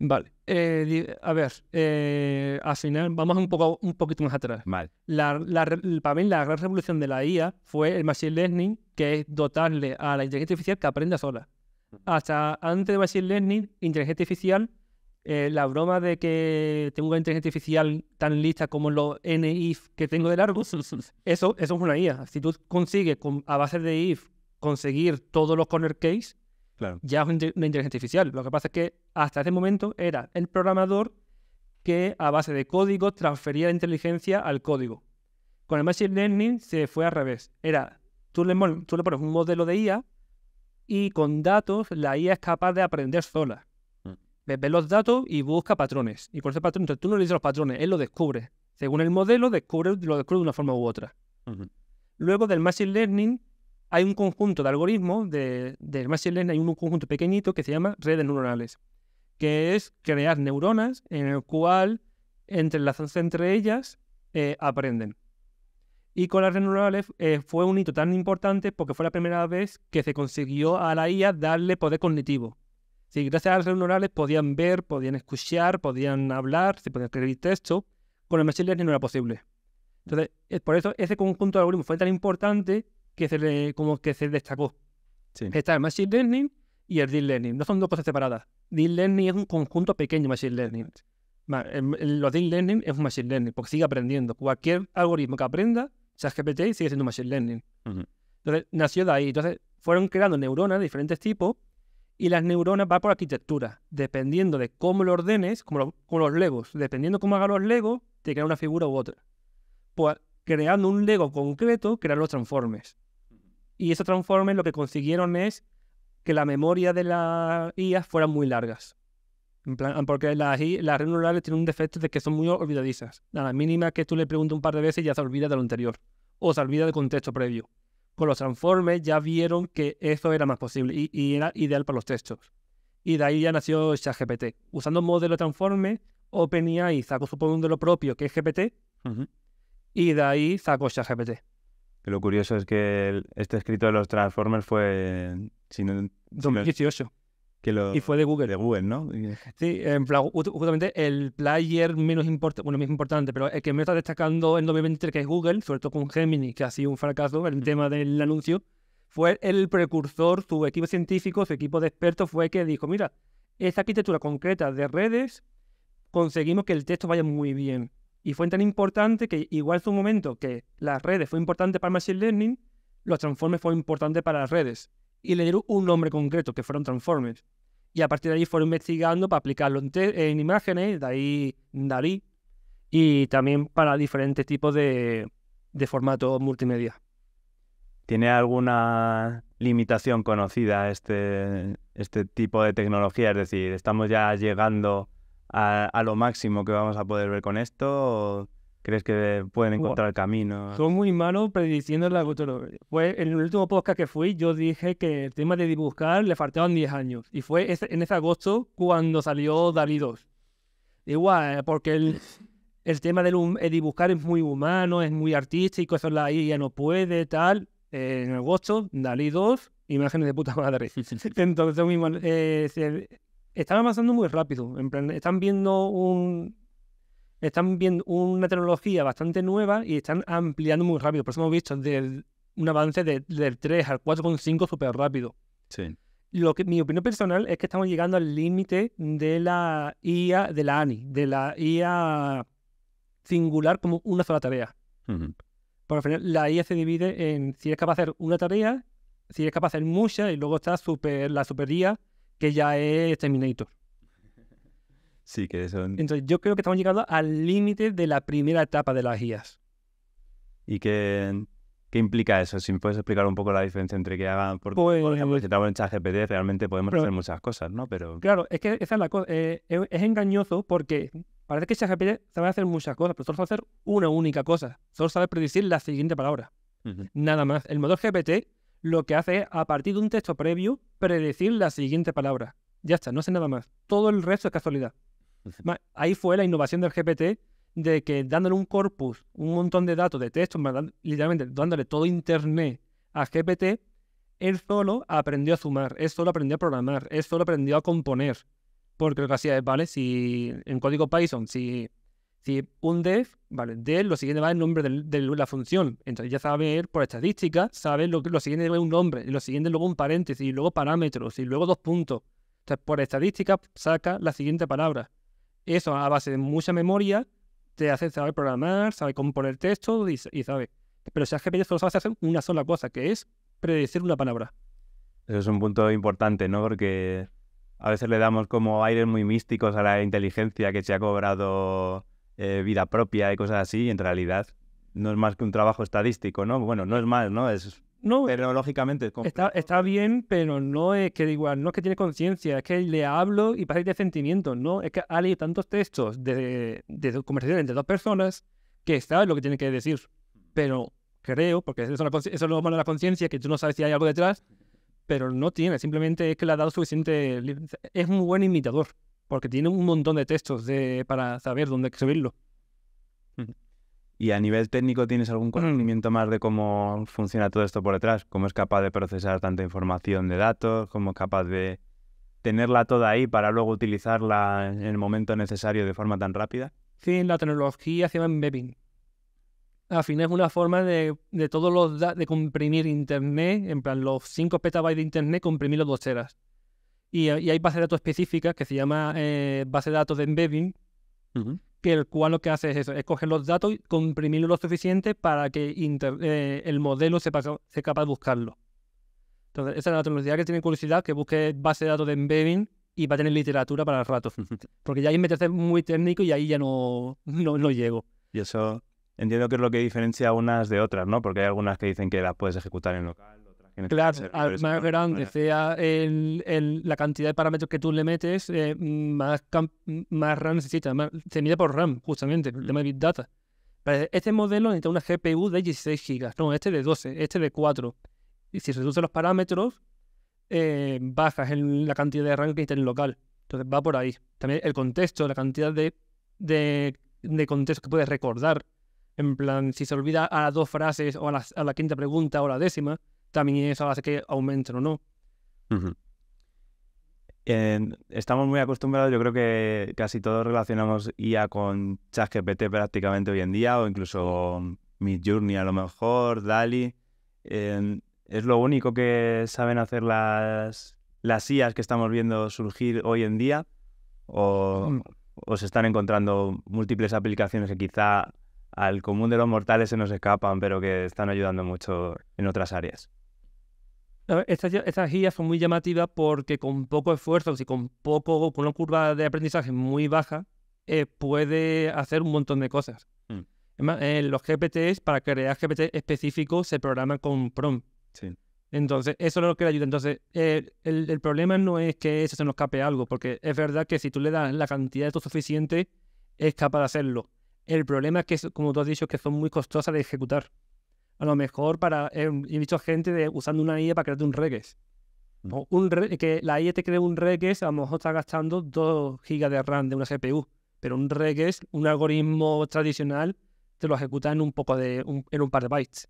Vale,
eh, a ver, eh, al final vamos un poco un poquito más atrás. Vale. para mí la gran revolución de la IA fue el machine learning, que es dotarle a la inteligencia artificial que aprenda sola. Hasta antes de machine learning, inteligencia artificial eh, la broma de que tengo una inteligencia artificial tan lista como los NIF que tengo de largo, eso, eso es una IA. Si tú consigues a base de IF conseguir todos los corner case, ya es una inteligencia artificial. Lo que pasa es que hasta ese momento era el programador que a base de código transfería la inteligencia al código. Con el Machine Learning se fue al revés. Era, tú le, tú le pones un modelo de IA y con datos la IA es capaz de aprender sola ve los datos y busca patrones. Y con ese patrón, entonces tú no le dices los patrones, él lo descubre. Según el modelo, descubre, lo descubre de una forma u otra. Luego del Machine Learning hay un conjunto de algoritmos de, del Machine Learning, hay un conjunto pequeñito que se llama redes neuronales, que es crear neuronas en el cual entrelazándose entre ellas eh, aprenden. Y con las redes neuronales eh, fue un hito tan importante porque fue la primera vez que se consiguió a la IA darle poder cognitivo. Sí, gracias a las redes neuronales podían ver, podían escuchar, podían hablar, se podían escribir texto. Con el machine learning no era posible. Entonces, por eso ese conjunto de algoritmos fue tan importante que se le, como que se destacó. Está el machine learning y el deep learning. No son dos cosas separadas. Deep learning es un conjunto pequeño machine learning. Los deep learning es un machine learning porque sigue aprendiendo. Cualquier algoritmo que aprenda, GPT, sigue siendo machine learning. Entonces, nació de ahí. Entonces, fueron creando neuronas de diferentes tipos y las neuronas van por arquitectura. Dependiendo de cómo lo ordenes, como, los legos, dependiendo cómo hagas los legos, te crea una figura u otra. Pues creando un lego concreto, crear los transformes. Y esos transformes lo que consiguieron es que la memoria de las IA fueran muy largas. porque las, las redes tienen un defecto de que son muy olvidadizas. A la mínima que tú le preguntes un par de veces ya se olvida de lo anterior. O se olvida del contexto previo con los transformers ya vieron que eso era más posible y, era ideal para los textos. Y de ahí ya nació ChatGPT. Usando un modelo de transforme, OpenAI sacó su modelo propio, que es GPT, y de ahí sacó ChatGPT.
Lo curioso es que este escrito de los Transformers fue... 2018 y fue de Google. De ¿no?
Sí, justamente el player menos importante, bueno, menos importante, pero el que me está destacando en 2023, que es Google, sobre todo con Gemini, que ha sido un fracaso en el tema del anuncio, fue el precursor, su equipo científico, su equipo de expertos, fue el que dijo, mira, esta arquitectura concreta de redes, conseguimos que el texto vaya muy bien. Y fue tan importante que igual en su momento que las redes fue importante para el Machine Learning, los transformes fue importante para las redes y le dieron un nombre concreto, que fueron Transformers. Y a partir de ahí fueron investigando para aplicarlo en, imágenes, de ahí Dalí, y
también para diferentes tipos
de, de formatos
multimedia. ¿Tiene alguna limitación conocida este, este tipo de tecnología? Es decir, ¿estamos ya llegando a, lo máximo que vamos a poder ver con esto? ¿Crees que pueden encontrar el camino? Son
muy malos prediciendo el futuro. Fue en el último podcast que fui, yo dije que el tema de dibujar le faltaban 10 años. Y fue en ese agosto cuando salió Dalí 2. Igual, eh, porque el, tema de dibujar es muy humano, es muy artístico, eso la IA no puede, tal. Eh, en agosto, Dalí 2, imágenes de puta madre. Entonces, muy mal, eh, están avanzando muy rápido. están viendo un, están viendo una tecnología bastante nueva y están ampliando muy rápido. Por eso hemos visto un avance de, del 3 al 4,5 súper rápido. Sí. Lo que, mi opinión personal es que estamos llegando al límite de la IA, de la ANI, de la IA singular como una sola tarea. Por al final, la IA se divide en si eres capaz de hacer una tarea, si eres capaz de hacer muchas, y luego está super, la super IA, que ya es Terminator que Entonces yo creo que estamos llegando al límite de la primera etapa de las guías.
¿Y qué, qué, implica eso? Si me puedes explicar un poco la diferencia entre que hagan... Porque, por ejemplo, si pues estamos en ChatGPT realmente podemos hacer muchas cosas, ¿no? Pero...
Claro, es que esa es la cosa. Eh, es, engañoso porque parece que ChatGPT sabe hacer muchas cosas, pero solo sabe hacer una única cosa. Solo sabe predecir la siguiente palabra. Nada más. El motor GPT lo que hace es, a partir de un texto previo, predecir la siguiente palabra. Ya está, no hace nada más. Todo el resto es casualidad. Ahí fue la innovación del GPT de que dándole un corpus, un montón de datos, de textos, literalmente dándole todo Internet a GPT, él solo aprendió a sumar, él solo aprendió a programar, él solo aprendió a componer. Porque lo que hacía es, ¿vale? Si en código Python, si, si un def, ¿vale? del lo siguiente va el nombre de, la función. Entonces ya sabe él, por estadística, sabe lo, lo siguiente es un nombre, y lo siguiente luego un paréntesis, y luego parámetros, y luego dos puntos. Entonces por estadística saca la siguiente palabra. Eso a base de mucha memoria te hace saber programar, saber componer texto y, sabe. Pero GPT solo sabe hacer una sola cosa, que es predecir una palabra.
Eso es un punto importante, ¿no? Porque a veces le damos como aires muy místicos a la inteligencia que se ha cobrado eh, vida propia y cosas así, y en realidad no es más que un trabajo estadístico, ¿no? Bueno, no es más, ¿no? Es no, pero lógicamente
está, bien, pero no es que igual, no es que tiene conciencia, es que le hablo y parece de sentimientos, ¿no? Es que ha leído tantos textos de, de conversaciones entre dos personas que sabe lo que tiene que decir. Pero creo, porque eso, eso es lo malo de la conciencia, que tú no sabes si hay algo detrás, pero no tiene, simplemente es que le ha dado suficiente. Es un buen imitador, porque tiene un montón de textos de, para saber dónde subirlo.
¿Y a nivel técnico tienes algún mm. conocimiento más de cómo funciona todo esto por detrás? ¿Cómo es capaz de procesar tanta información de datos? ¿Cómo es capaz de tenerla toda ahí para luego utilizarla en el momento necesario de forma tan rápida? Sí, la tecnología se llama embedding. Al final es una forma de, todos los de comprimir
internet, en plan los 5 petabytes de internet, los dos teras. Y, y hay base de datos específicas que se llama eh, base de datos de embedding, que el cual lo que hace es eso, es coger los datos y comprimirlos lo suficiente para que eh, el modelo sea, capaz de buscarlo. Entonces, esa es la tecnología que tiene curiosidad, que busque base de datos de embedding y va a tener literatura para el rato. Porque ya ahí meterse muy técnico y ahí ya no, no, llego.
Y eso entiendo que es lo que diferencia unas de otras, ¿no? Porque hay algunas que dicen que las puedes ejecutar en local claro,
más grande sea la cantidad de parámetros que tú le metes, eh, más, RAM necesita. se mide por RAM, justamente, el mm. tema de Big Data. este modelo necesita una GPU de 16 GB, no, este de 12, este de 4. Y si se reduces los parámetros, eh, bajas la cantidad de RAM que necesita en local. Entonces va por ahí. También el contexto, la cantidad de, contexto que puedes recordar. En plan, si se olvida a las dos frases o a a la quinta pregunta o a la décima, también eso hace que aumenten o no.
estamos muy acostumbrados, yo creo que casi todos relacionamos IA con ChatGPT prácticamente hoy en día, o incluso Midjourney a lo mejor, DALI. es lo único que saben hacer las, las IAs que estamos viendo surgir hoy en día, mm. o se están encontrando múltiples aplicaciones que quizá al común de los mortales se nos escapan, pero que están ayudando mucho en otras áreas
estas, guías son muy llamativas porque con poco esfuerzo, y con poco, con una curva de aprendizaje muy baja, eh, puede hacer un montón de cosas. Mm. Eh, los GPTs, para crear GPT específicos, se programan con prompt. Entonces, eso es lo que le ayuda. Entonces, eh, el, problema no es que eso se nos escape algo, porque es verdad que si tú le das la cantidad de esto suficiente, es capaz de hacerlo. El problema es que, como tú has dicho, que son muy costosas de ejecutar a lo mejor para, eh, he, visto gente usando una IA para crearte un regex. Mm. un que la IA te cree un regex, a lo mejor está gastando 2 GB de RAM de una CPU, pero un regex, un algoritmo tradicional, te lo ejecuta en un, poco de, en un par de bytes.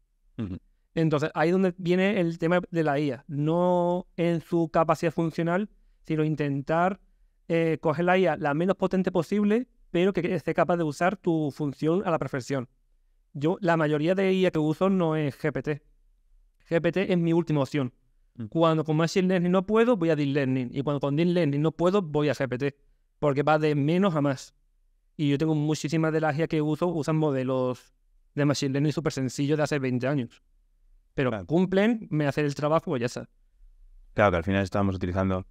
Entonces, ahí es donde viene el tema de la IA. No en su capacidad funcional, sino intentar eh, coger la IA la menos potente posible, pero que esté capaz de usar tu función a la perfección. Yo, la mayoría de IA que uso no es GPT. GPT es mi última opción. Mm. Cuando con Machine Learning no puedo, voy a Deep Learning. Y cuando con Deep Learning no puedo, voy a GPT. Porque va de menos a más. Y yo tengo muchísimas de las IA que uso, usan modelos de Machine Learning súper sencillos de hace 20 años. Pero cumplen, me hacen el trabajo y ya está.
Claro, que al final estamos utilizando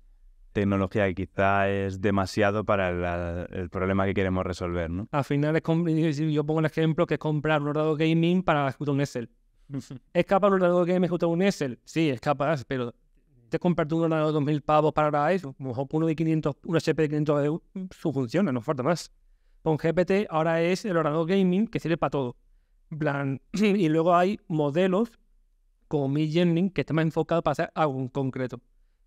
tecnología que quizá es demasiado para el problema que queremos resolver, ¿no?
Al final, es yo pongo un ejemplo que es comprar un ordenador gaming para ejecutar un Excel. ¿Es capaz un ordenador gaming ejecutar un Excel? Sí, es capaz, pero te compraste un ordenador de 2.000 pavos para eso, uno de 500, un HP de 500 euros, su funciona, no falta más. Con GPT ahora es el ordenador gaming que sirve para todo. Plan, y luego hay modelos como Mi que está más enfocado para hacer algo en concreto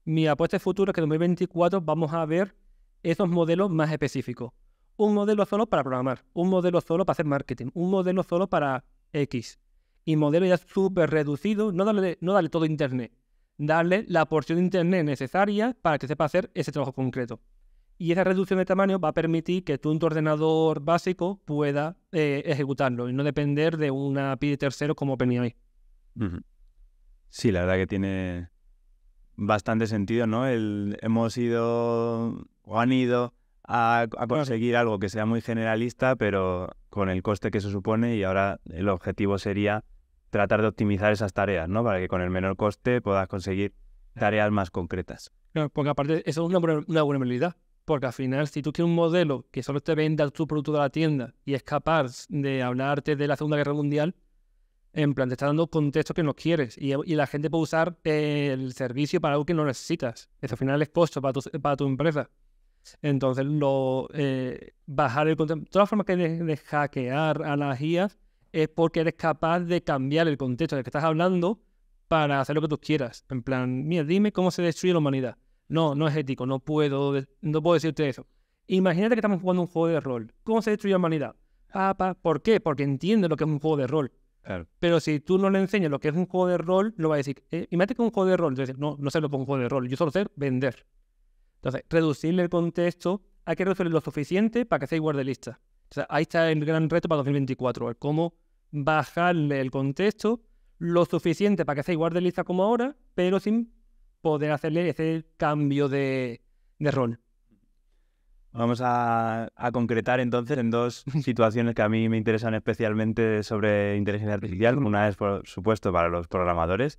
mi apuesta de futuro es que en 2024 vamos a ver esos modelos más específicos. Un modelo solo para programar, un modelo solo para hacer marketing, un modelo solo para X. Y modelo ya súper reducido, no darle, no darle todo Internet, darle la porción de Internet necesaria para que sepa hacer ese trabajo concreto. Y esa reducción de tamaño va a permitir que tú tu ordenador básico pueda eh, ejecutarlo y no depender de una API de como OpenAI.
Sí, la verdad que tiene, bastante sentido, ¿no? hemos ido o han ido a, conseguir algo que sea muy generalista, pero con el coste que se supone y ahora el objetivo sería tratar de optimizar esas tareas, ¿no? Para que con el menor coste puedas conseguir tareas más concretas.
Porque aparte, eso es una, una vulnerabilidad, porque al final, si tú tienes un modelo que solo te venda tu producto de la tienda y es capaz de hablarte de la Segunda Guerra Mundial, en plan, te está dando contexto que no quieres y, la gente puede usar el servicio para algo que no necesitas. Eso al final es costo para tu, empresa. Entonces, eh, bajar el contexto. Todas forma formas que de, de, hackear a las guías es porque eres capaz de cambiar el contexto del que estás hablando para hacer lo que tú quieras. En plan, mira, dime cómo se destruye la humanidad. No, no es ético, no puedo, no puedo decirte eso. Imagínate que estamos jugando un juego de rol. ¿Cómo se destruye la humanidad? pa, ¿por qué? Porque entiende lo que es un juego de rol. Pero si tú no le enseñas lo que es un juego de rol, lo va a decir, eh, imagínate que un juego de rol, no, no sé lo que es un juego de rol, yo solo sé vender. Entonces, reducirle el contexto, hay que reducirle lo suficiente para que sea igual de lista. ahí está el gran reto para 2024, es cómo bajarle el contexto lo suficiente para que sea igual de lista como ahora, pero sin poder hacerle ese cambio de rol.
Vamos a, concretar entonces en dos situaciones que a mí me interesan especialmente sobre inteligencia artificial. Una es, por supuesto, para los programadores.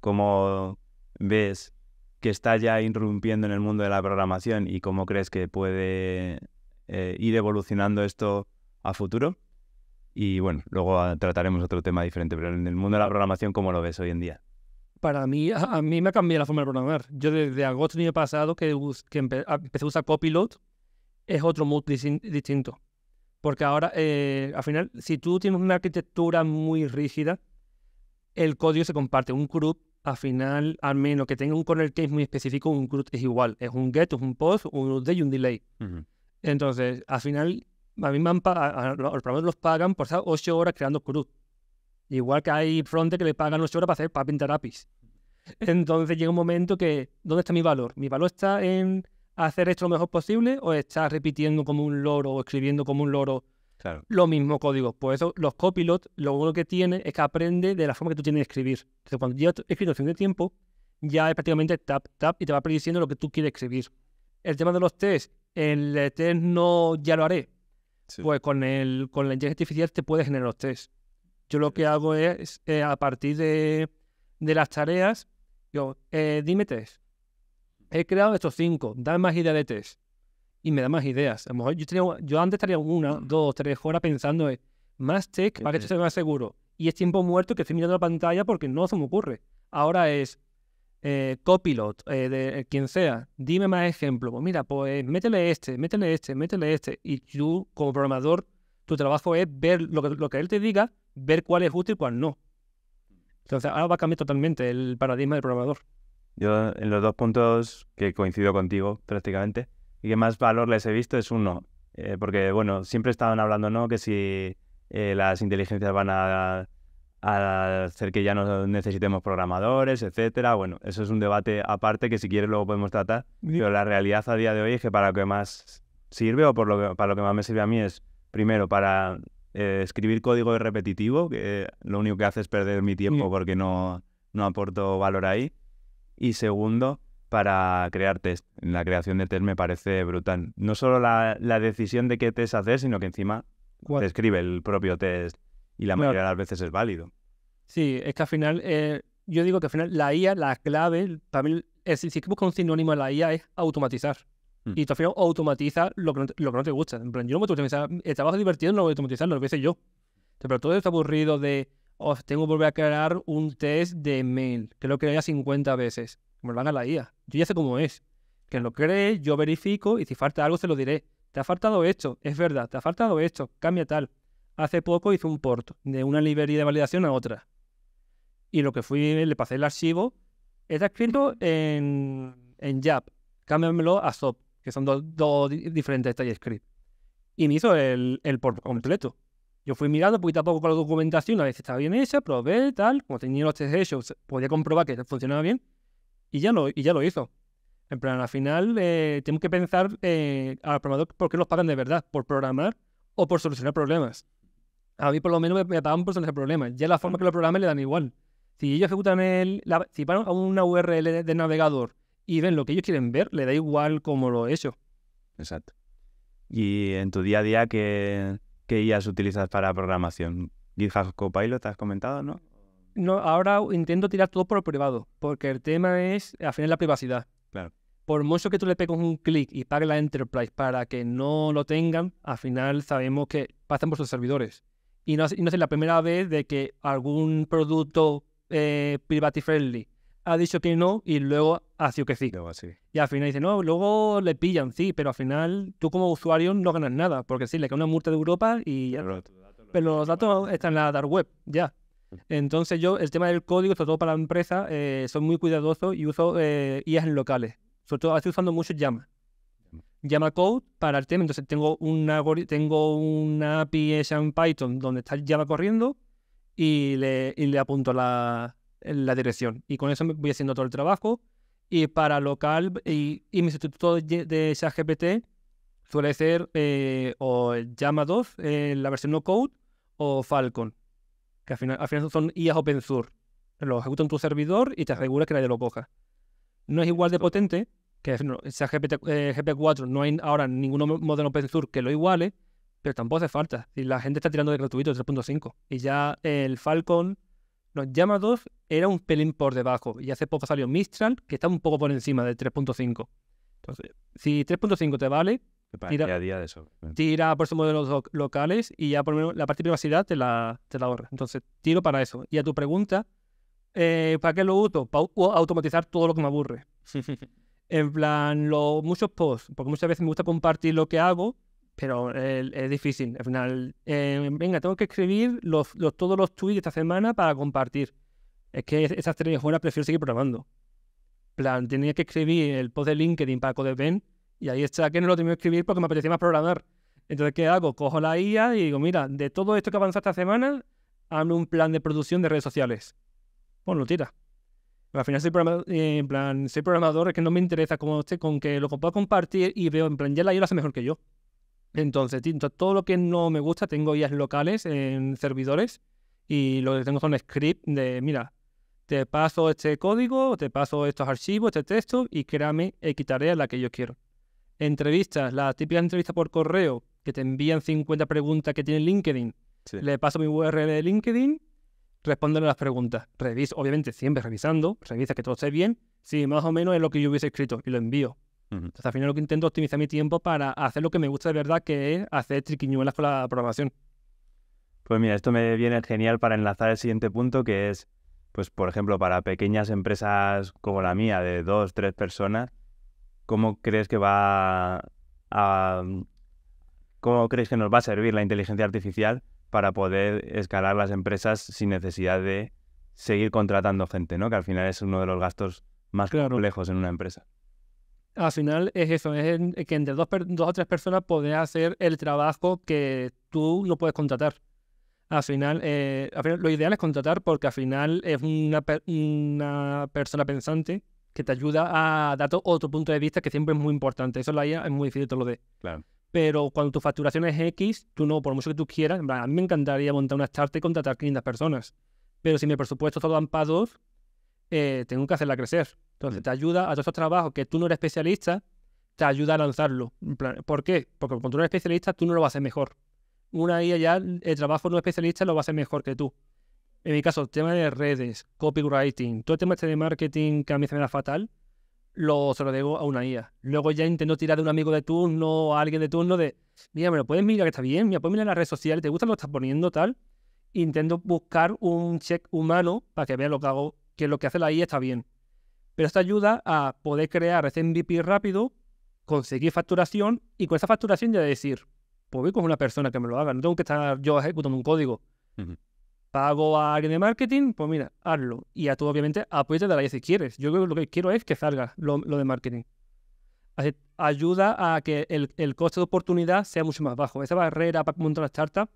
¿Cómo ves que está ya irrumpiendo en el mundo de la programación y cómo crees que puede eh, ir evolucionando esto a futuro? Y bueno, luego ah, trataremos otro tema diferente, pero en el mundo de la programación, ¿cómo lo ves hoy en día?
para mí, a mí me ha cambiado la forma de programar. Yo desde agosto del año pasado que, empecé a usar Copilot es otro mood distinto. Porque ahora, eh, al final, si tú tienes una arquitectura muy rígida, el código se comparte. Un CRUD, al final, al menos que tenga un corner case muy específico, un CRUD es igual. Es un get, es un post, un update y un delay. Entonces, al final, a mí me han pagado. los programadores los pagan por estar 8 horas creando CRUD. Igual que hay fronte que le pagan 8 horas para, hacer, para pintar APIs. Entonces llega un momento que, ¿dónde está mi valor? Mi valor está en hacer esto lo mejor posible o estás repitiendo como un loro o escribiendo como un loro claro. los código? códigos. Por eso los copilots lo único que tiene es que aprende de la forma que tú tienes escribir. Entonces cuando ya escrito fin de tiempo, ya es prácticamente tap, tap y te va prediciendo lo que tú quieres escribir. El tema de los test, el test no ya lo haré. Pues con, el, con la inteligencia artificial te puede generar los test. Yo lo que hago es, eh, a partir de, las tareas, yo, eh, dime test he creado estos cinco, dame más ideas de test. Y me da más ideas. yo, yo antes estaría una, mm. dos, tres horas pensando en más tech para que esto sea más seguro. Y es tiempo muerto que estoy mirando la pantalla porque no se me ocurre. Ahora es eh, copilot, eh, de eh, quien sea, dime más ejemplos. Pues mira, pues métele este, métele este, métele este. Y tú, como programador, tu trabajo es ver lo que, lo que él te diga, ver cuál es justo y cuál no. Entonces, ahora va a cambiar totalmente el paradigma del programador.
Yo en los dos puntos que coincido contigo prácticamente y que más valor les he visto es uno, eh, porque bueno, siempre estaban hablando, ¿no? Que si eh, las inteligencias van a, hacer que ya no necesitemos programadores, etcétera. Bueno, eso es un debate aparte que si quieres luego podemos tratar, pero la realidad a día de hoy es que para lo que más sirve o por lo para lo que más me sirve a mí es, primero, para eh, escribir código repetitivo, que lo único que hace es perder mi tiempo porque no, no aporto valor ahí. Y segundo, para crear test. La creación de test me parece brutal. No solo la, decisión de qué test hacer, sino que encima te escribe el propio test y la mayoría de las veces es válido.
Sí, es que al final, eh, yo digo que al final la IA, la clave, también, es, si buscas un sinónimo en la IA es automatizar. Mm. Y tú al final automatiza lo que, no te, gusta. En plan, yo no me automatizar. El trabajo es divertido no lo voy a automatizar, lo voy yo. Pero todo esto aburrido de tengo que volver a crear un test de mail, que lo ya 50 veces. Me lo a la IA. Yo ya sé cómo es. Que lo cree, yo verifico y si falta algo se lo diré. Te ha faltado esto, es verdad, te ha faltado esto, cambia tal. Hace poco hice un port de una librería de validación a otra. Y lo que fui, le pasé el archivo, está escrito en, en JAP. Cámbiamelo a SOP, que son dos diferentes TypeScript. Y me hizo el, el port completo. Yo fui mirando poquito a poco con la documentación, a si estaba bien hecha, probé, tal, como tenía los test hechos, podía comprobar que funcionaba bien, y ya lo, y ya lo hizo. En plan, al final eh, tenemos que pensar eh, al programador por qué los pagan de verdad, por programar o por solucionar problemas. A mí por lo menos me, me pagan por solucionar problemas, ya la forma que lo programen le dan igual. Si ellos ejecutan el, si van a una URL de, navegador y ven lo que ellos quieren ver, le da igual cómo lo he hecho.
Exacto. Y en tu día a día, que ¿Qué IAs utilizas para programación? GitHub Copilot, has comentado, ¿no?
No, ahora intento tirar todo por el privado, porque el tema es, al final, la privacidad. Claro. Por mucho que tú le pegues un clic y pague la enterprise para que no lo tengan, al final sabemos que pasan por sus servidores. Y no, es la primera vez de que algún producto eh, y friendly ha dicho que no y luego ha sido que sí. Y al final dice, no, luego le pillan, sí, pero al final tú como usuario no ganas nada, porque sí, le cae una multa de Europa y ya. Pero, los datos están en la dark web, ya. Mm. Entonces yo, el tema del código, sobre todo para la empresa, eh, soy muy cuidadoso y uso eh, IAs locales. Sobre todo estoy usando mucho Llama. Mm. Llama Code para el tema. Entonces tengo una, tengo una API en Python donde está Llama corriendo y le, y le apunto la, la dirección. Y con eso voy haciendo todo el trabajo. Y para local y, mi instituto de ChatGPT suele ser eh, o Llama 2, eh, la versión no code, o Falcon, que al final, al final son IAs open source. Lo ejecuta en tu servidor y te aseguras que nadie lo coja. No es igual de potente, que no, sea GPT, eh, GP4, no hay ahora ningún modelo open que lo iguale, pero tampoco hace falta. Y la gente está tirando de gratuito 3.5. Y ya el Falcon Llama 2 era un pelín por debajo y hace poco salió Mistral, que está un poco por encima del 3.5. Entonces, si 3.5 te vale, tira, eso. tira por esos modelos locales y ya por lo menos la parte de privacidad te la, ahorra. Entonces, tiro para eso. Y a tu pregunta, eh, ¿para qué lo uso? Para automatizar todo lo que me aburre. en plan, los muchos posts, porque muchas veces me gusta compartir lo que hago pero eh, es, difícil. Al final, eh, venga, tengo que escribir los, todos los tweets de esta semana para compartir. Es que esas tres horas prefiero seguir programando. plan, tenía que escribir el post de LinkedIn para CodePen y ahí está que no lo tengo que escribir porque me apetecía más programar. Entonces, ¿qué hago? Cojo la IA y digo, mira, de todo esto que avanzado esta semana, hazme un plan de producción de redes sociales. Bueno, lo tira. al final soy programador, eh, en plan, soy programador, es que no me interesa como esté, con que lo pueda compartir y veo, en plan, ya la IA lo hace mejor que yo. Entonces, todo lo que no me gusta, tengo guías locales en servidores y lo que tengo son scripts de, mira, te paso este código, te paso estos archivos, este texto y créame X tarea la que yo quiero. Entrevistas, la típica entrevista por correo, que te envían 50 preguntas que tiene LinkedIn. Le paso mi URL de LinkedIn, responden las preguntas. Reviso, obviamente, siempre revisando, revisa que todo esté bien, si más o menos es lo que yo hubiese escrito y lo envío al final lo que intento es optimizar mi tiempo para hacer lo que me gusta de verdad, que es hacer triquiñuelas con la programación.
Pues mira, esto me viene genial para enlazar el siguiente punto, que es, pues por ejemplo, para pequeñas empresas como la mía, de dos, tres personas, ¿cómo crees que va a... ¿Cómo crees que nos va a servir la inteligencia artificial para poder escalar las empresas sin necesidad de seguir contratando gente, ¿no? Que al final es uno de los gastos más claro. lejos en una empresa
al final es eso, es que entre dos, o tres personas podés hacer el trabajo que tú no puedes contratar. Eh, al final, lo ideal es contratar porque al final es una, persona pensante que te ayuda a dar otro punto de vista que siempre es muy importante. Eso la IA es muy difícil, te lo de. Claro. Pero cuando tu facturación es X, tú no, por mucho que tú quieras, a mí me encantaría montar una startup y contratar 500 personas. Pero si mi presupuesto está todo dos, eh, tengo que hacerla crecer. Entonces, mm. te ayuda a todos esos trabajos que tú no eres especialista, te ayuda a lanzarlo. ¿Por qué? Porque cuando tú eres especialista, tú no lo vas a hacer mejor. Una IA ya, el trabajo un especialista lo va a hacer mejor que tú. En mi caso, el tema de redes, copywriting, todo el tema este de marketing que a mí se me da fatal, lo, se lo debo a una IA. Luego ya intento tirar de un amigo de turno, a alguien de turno, de, mira, me lo puedes mirar que está bien, mira, ponme en las redes sociales, te gusta lo que estás poniendo, tal. Intento buscar un check humano para que vea lo que hago que lo que hace la IA está bien. Pero esto ayuda a poder crear ese MVP rápido, conseguir facturación y con esa facturación ya decir, pues voy con una persona que me lo haga, no tengo que estar yo ejecutando un código. Pago a alguien de marketing, pues mira, hazlo. Y a tú, obviamente, apóyate de la IA si quieres. Yo lo que quiero es que salga lo, de marketing. ayuda a que el, coste de oportunidad sea mucho más bajo. Esa barrera para montar las startup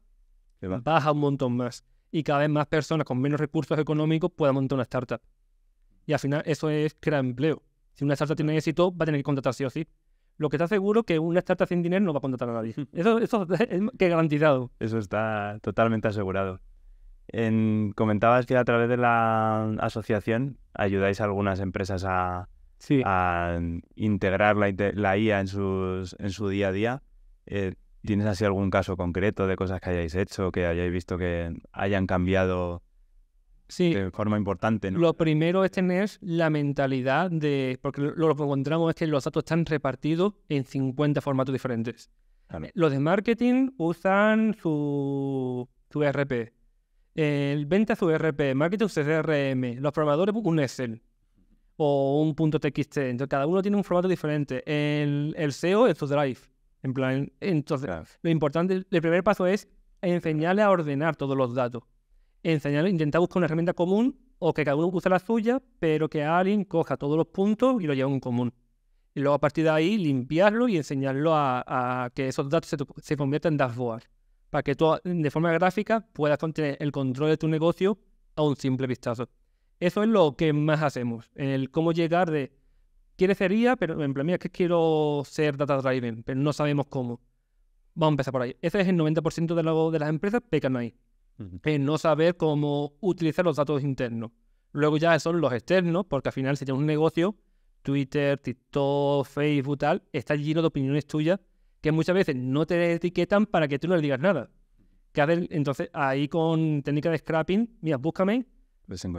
baja un montón más y cada vez más personas con menos recursos económicos puedan montar una startup. Y al final eso es crear empleo. Si una startup tiene éxito, va a tener que contratar sí o sí. Lo que está seguro que una startup sin dinero no va a contratar a nadie.
Eso, es que garantizado. Eso está totalmente asegurado. comentabas que a través de la asociación ayudáis a algunas empresas a, integrar la, la, IA en, sus, en su día a día. Eh, ¿Tienes así algún caso concreto de cosas que hayáis hecho, que hayáis visto que hayan cambiado de forma importante? Lo primero es tener
la mentalidad de, porque lo que encontramos es que los datos están repartidos en 50 formatos diferentes. Los de marketing usan su, su e RP, el venta su e RP, marketing su CRM, e los probadores un Excel o un punto .txt. Entonces cada uno tiene un formato diferente. El, el SEO es su Drive. En plan, entonces, lo importante, el primer paso es enseñarle a ordenar todos los datos. Enseñarle, intentar buscar una herramienta común o que cada uno use la suya, pero que alguien coja todos los puntos y lo lleve a un común. Y luego a partir de ahí limpiarlo y enseñarlo a, que esos datos se, conviertan en dashboard, para que tú de forma gráfica puedas tener el control de tu negocio a un simple vistazo. Eso es lo que más hacemos, en el cómo llegar de quiere ser pero en plan, mira, es que quiero ser data driven, pero no sabemos cómo. Vamos a empezar por ahí. Ese es el 90% de, las empresas pecan ahí. En no saber cómo utilizar los datos internos. Luego ya son los externos, porque al final si tienes un negocio, Twitter, TikTok, Facebook, tal, está lleno de opiniones tuyas que muchas veces no te etiquetan para que tú no le digas nada. Entonces, ahí con técnica de scrapping, mira, búscame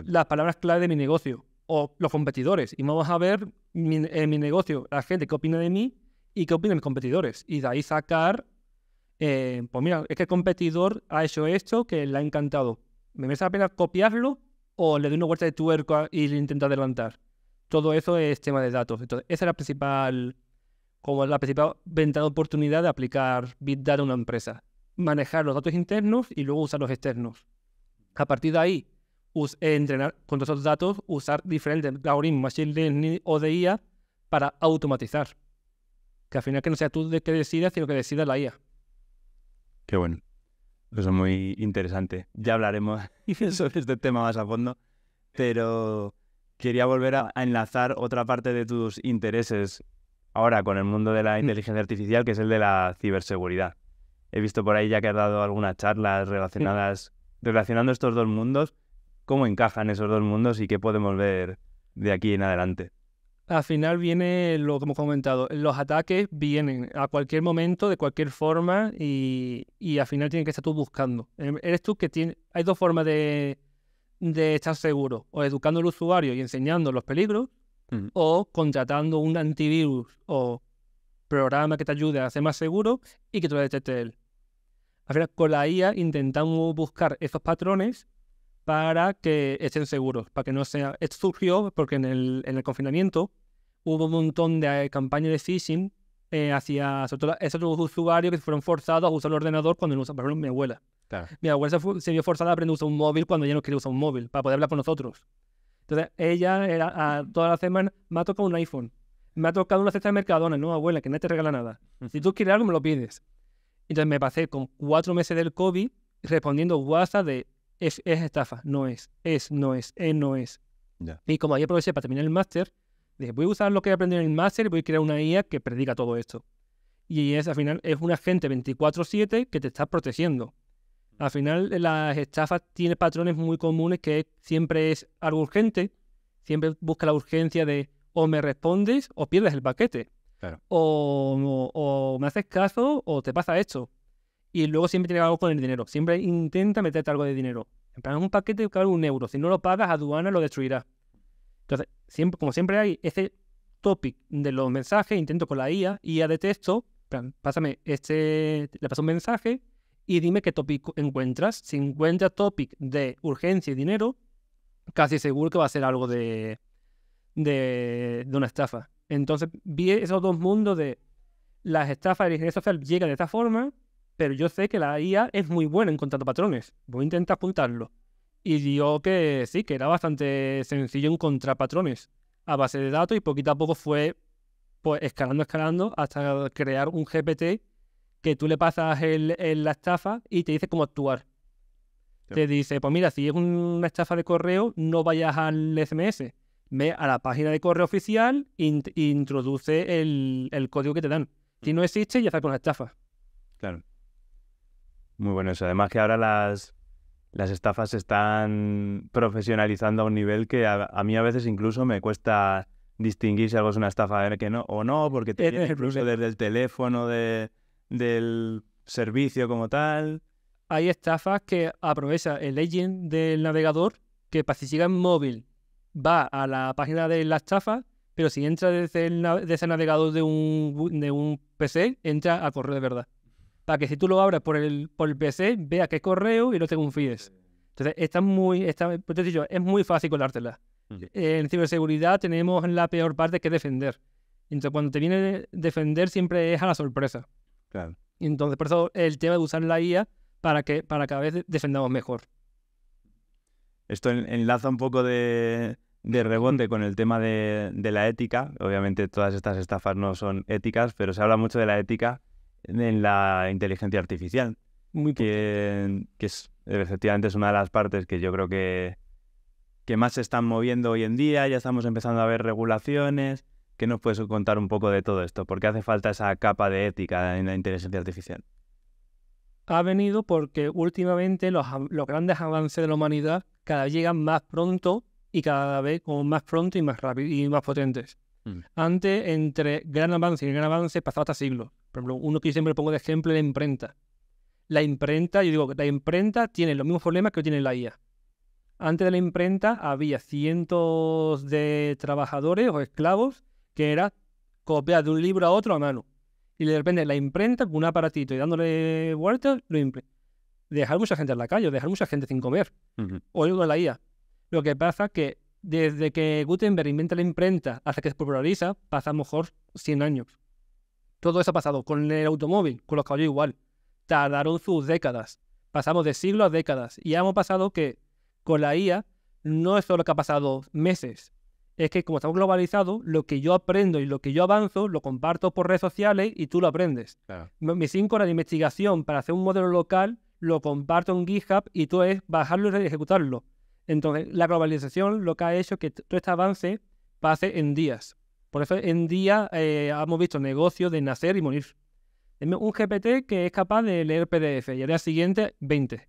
las palabras clave de mi negocio o los competidores. Y vamos a ver en mi negocio, la gente qué opina de mí y qué opinan mis competidores. Y de ahí sacar, eh, pues mira, es que el competidor ha hecho esto que le ha encantado. ¿Me merece la pena copiarlo o le doy una vuelta de tuerca y le intento adelantar? Todo eso es tema de datos. Entonces, esa es la principal, como la principal ventana de oportunidad de aplicar Big Data a una empresa. Manejar los datos internos y luego usar los externos. A partir de ahí, entrenar con todos esos datos, usar diferentes algoritmos, machine learning o de IA para automatizar. Que al final que no sea
tú de que decidas, sino que decida la IA. Qué bueno. Eso es muy interesante. Ya hablaremos sobre este tema más a fondo, pero quería volver a enlazar otra parte de tus intereses ahora con el mundo de la mm. inteligencia artificial, que es el de la ciberseguridad. He visto por ahí ya que has dado algunas charlas relacionadas, relacionando estos dos mundos cómo encajan esos dos mundos y qué podemos ver de aquí en adelante.
Al final viene lo que hemos comentado, los ataques vienen a cualquier momento, de cualquier forma, y, al final tienes que estar tú buscando. Em, eres tú que tiene, hay dos formas de, estar seguro, o educando al usuario y enseñando los peligros, o contratando un antivirus o programa que te ayude a hacer más seguro y que te lo detecte él. Al final, con la IA intentamos buscar esos patrones para que estén seguros, para que no sea... Esto surgió porque en el, confinamiento hubo un montón de campañas de phishing eh, hacia esos usuarios que fueron forzados a usar el ordenador cuando no usaban, por ejemplo, mi abuela. Mi abuela se, vio forzada a aprender a usar un móvil cuando ella no quería usar un móvil, para poder hablar con nosotros. Entonces, ella era a, toda la semana me ha tocado un iPhone, me ha tocado una cesta de Mercadona, no, abuela, que nadie te regala nada. Si tú quieres algo, me lo pides. Entonces, me pasé con cuatro meses del COVID respondiendo WhatsApp de es, estafa, no es, es, no es, es, no es. Y como había aproveché para terminar el máster, dije, voy a usar lo que he aprendido en el máster y voy a crear una IA que predica todo esto. Y es, al final, es un agente 24-7 que te está protegiendo. Al final, eh, las estafas tienen patrones muy comunes que siempre es algo urgente, siempre busca la urgencia de o me respondes o pierdes el paquete. o, me haces caso o te pasa esto y luego siempre tiene algo con el dinero. Siempre intenta meterte algo de dinero. En plan, un paquete que un euro. Si no lo pagas, aduana lo destruirá. Entonces, siempre, como siempre hay ese topic de los mensajes, intento con la IA, IA de texto, pásame este, le paso un mensaje y dime qué topic encuentras. Si encuentras topic de urgencia y dinero, casi seguro que va a ser algo de, de, de una estafa. Entonces, vi esos dos mundos de las estafas de la ingeniería social llegan de esta forma pero yo sé que la IA es muy buena en encontrando patrones. Voy a intentar apuntarlo. Y yo que sí, que era bastante sencillo encontrar patrones a base de datos y poquito a poco fue pues, escalando, escalando hasta crear un GPT que tú le pasas el, la estafa y te dice cómo actuar. Te dice, pues mira, si es una estafa de correo, no vayas al SMS. Ve a la página de correo oficial e introduce el, código que te dan. Si mm. no existe, ya está con la estafa.
Claro. Muy bueno eso. Además que ahora las, las estafas se están profesionalizando a un nivel que a, mí a veces incluso me cuesta distinguir si algo es una estafa que no, o no, porque te viene incluso desde el teléfono de, del servicio como tal. Hay
estafas que aprovecha el legend del navegador que para si llega en móvil va a la página de la estafa, pero si entra desde el, navegador de un, de un PC, entra a correo de verdad que si tú lo abres por el, por el PC, vea que correo y no te confíes. Entonces, está muy, es muy fácil colártela. Eh, en ciberseguridad tenemos la peor parte que defender. Entonces, cuando te viene defender, siempre es a la sorpresa. Claro. Entonces, por eso el tema de usar la IA para que para cada vez defendamos
mejor. Esto enlaza un poco de, de mm. rebote con el tema de la ética. Obviamente, todas estas estafas no son éticas, pero se habla mucho de la ética en la inteligencia artificial. Muy que, que es, efectivamente es una de las partes que yo creo que, más se están moviendo hoy en día, ya estamos empezando a ver regulaciones. ¿Qué nos puedes contar un poco de todo esto? ¿Por qué hace falta esa capa de ética en la inteligencia artificial?
Ha venido porque últimamente los, grandes avances de la humanidad cada vez llegan más pronto y cada vez como más pronto y más rápido y más potentes. Mm. Antes, entre gran avance y gran avance, pasaba hasta siglos. Por ejemplo, uno que siempre pongo de ejemplo es la imprenta. La imprenta, yo digo, que la imprenta tiene los mismos problemas que tiene la IA. Antes de la imprenta había cientos de trabajadores o esclavos que era copiar de un libro a otro a mano. Y de repente la imprenta con un aparatito y dándole vueltas, lo imprime. Dejar mucha gente en la calle, dejar mucha gente sin comer. O algo de la IA. Lo que pasa es que desde que Gutenberg inventa la imprenta hasta que se populariza, pasa mejor 100 años. Todo eso ha pasado con el automóvil, con los caballos igual. Tardaron sus décadas. Pasamos de siglos a décadas. Y hemos pasado que con la IA no es solo que ha pasado meses. Es que como estamos globalizados, lo que yo aprendo y lo que yo avanzo lo comparto por redes sociales y tú lo aprendes. Mis 5 horas de investigación para hacer un modelo local lo comparto en GitHub y tú es bajarlo y ejecutarlo. Entonces, la globalización lo que ha hecho es que todo este avance pase en días. Por eso en día eh, hemos visto negocios de nacer y morir. Un GPT que es capaz de leer PDF y al día siguiente 20.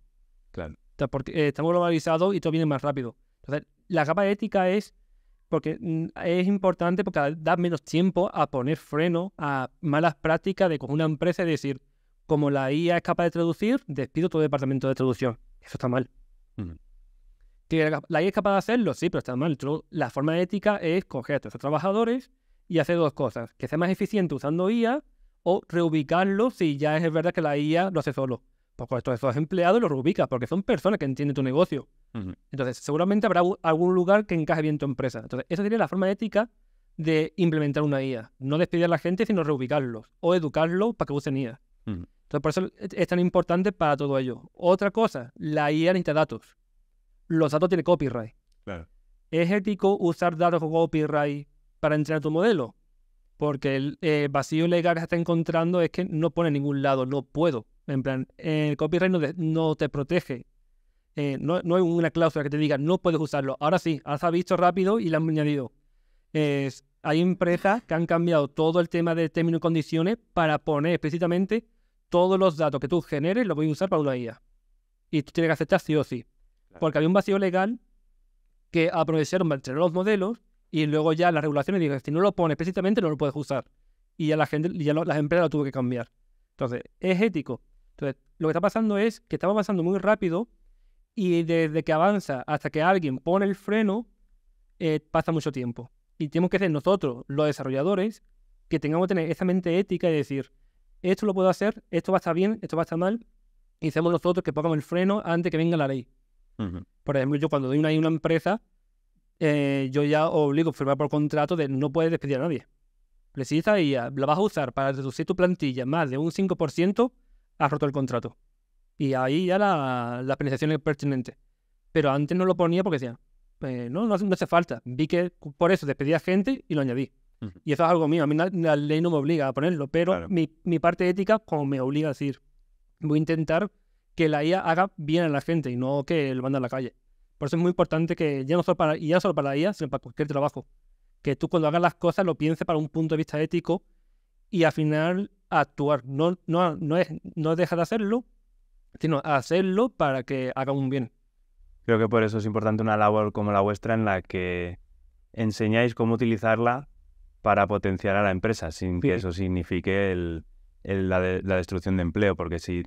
Claro. Porque eh, estamos globalizados y todo viene más rápido. Entonces, la capa ética es porque mm, es importante porque da menos tiempo a poner freno a malas prácticas de con una empresa y decir, como la IA es capaz de traducir, despido todo el departamento de traducción. Eso está mal la IA es capaz de hacerlo, sí, pero está mal. la forma ética es coger a estos trabajadores y hacer dos cosas: que sea más eficiente usando IA o reubicarlo si ya es verdad que la IA lo hace solo. Pues con estos, empleados lo reubicas porque son personas que entienden tu negocio. Entonces, seguramente habrá algún lugar que encaje bien tu empresa. Entonces, esa sería la forma ética de implementar una IA. No despedir a la gente, sino reubicarlos o educarlos para que usen IA. Entonces, por eso es tan importante para todo ello. Otra cosa, la IA necesita datos los datos tienen copyright. ¿Es ético usar datos con copyright para entrenar tu modelo? Porque el eh, vacío legal que se está encontrando es que no pone en ningún lado, no puedo. En plan, eh, el copyright no, te protege. Eh, no, hay una cláusula que te diga no puedes usarlo. Ahora sí, has visto rápido y le han añadido. hay empresas que han cambiado todo el tema de términos y condiciones para poner explícitamente todos los datos que tú generes los voy a usar para una IA. Y tú tienes que aceptar sí o sí. Porque había un vacío legal que aprovecharon entre los modelos y luego ya las regulaciones dijeron, si no lo pones precisamente no lo puedes usar. Y ya la gente, ya lo, las empresas lo tuvo que cambiar. Entonces, es ético. Entonces, lo que está pasando es que estamos avanzando muy rápido y desde que avanza hasta que alguien pone el freno, eh, pasa mucho tiempo. Y tenemos que ser nosotros, los desarrolladores, que tengamos que tener esa mente ética y decir, esto lo puedo hacer, esto va a estar bien, esto va a estar mal, y seamos nosotros que pongamos el freno antes que venga la ley. Por ejemplo, yo cuando doy una, empresa, eh, yo ya obligo a firmar por contrato de no puedes despedir a nadie. precisa y ah, la vas a usar para reducir tu plantilla más de un 5%, has roto el contrato. Y ahí ya la, penalización es pertinente. Pero antes no lo ponía porque decía, pues, no, no hace, falta. Vi que por eso despedía gente y lo añadí. Y eso es algo mío. A mí la, ley no me obliga a ponerlo, pero mi, mi parte ética como me obliga a decir, voy a intentar que la IA haga bien a la gente y no que lo mande a la calle. Por eso es muy importante que ya no solo para, ya solo para la IA, sino para cualquier trabajo, que tú cuando hagas las cosas lo pienses para un punto de vista ético y al final actuar.
No, no, es, no deja de hacerlo, sino hacerlo para que haga un bien. Creo que por eso es importante una labor como la vuestra en la que enseñáis cómo utilizarla para potenciar a la empresa, sin que eso signifique la destrucción de empleo, porque si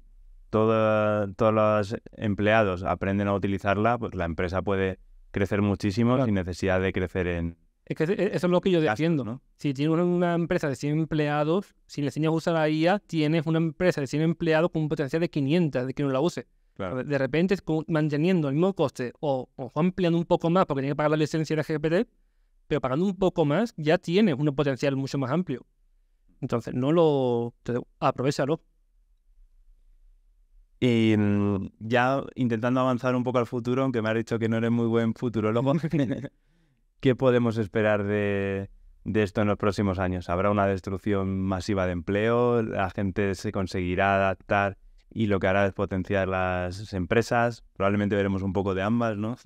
todos los empleados aprenden a utilizarla, pues la empresa puede crecer muchísimo sin necesidad de crecer en... Es que eso e, es lo que yo defiendo. ¿no? Si tienes una empresa de 100 empleados, si le enseñas a usar la IA,
tienes una empresa de 100 empleados con un potencial de 500 de que no la use. De repente, manteniendo el mismo coste o, ampliando un poco más porque tiene que pagar la licencia de GPT, pero pagando un poco más ya tienes un potencial mucho más amplio. Entonces, no lo... Entonces, aprovechalo.
Y mm, ya intentando avanzar un poco al futuro, aunque me ha dicho que no eres muy buen futurologo, ¿qué podemos esperar de, esto en los próximos años? ¿Habrá una destrucción masiva de empleo? ¿La gente se conseguirá adaptar y lo que hará es potenciar las empresas? Probablemente veremos un poco de ambas, ¿no?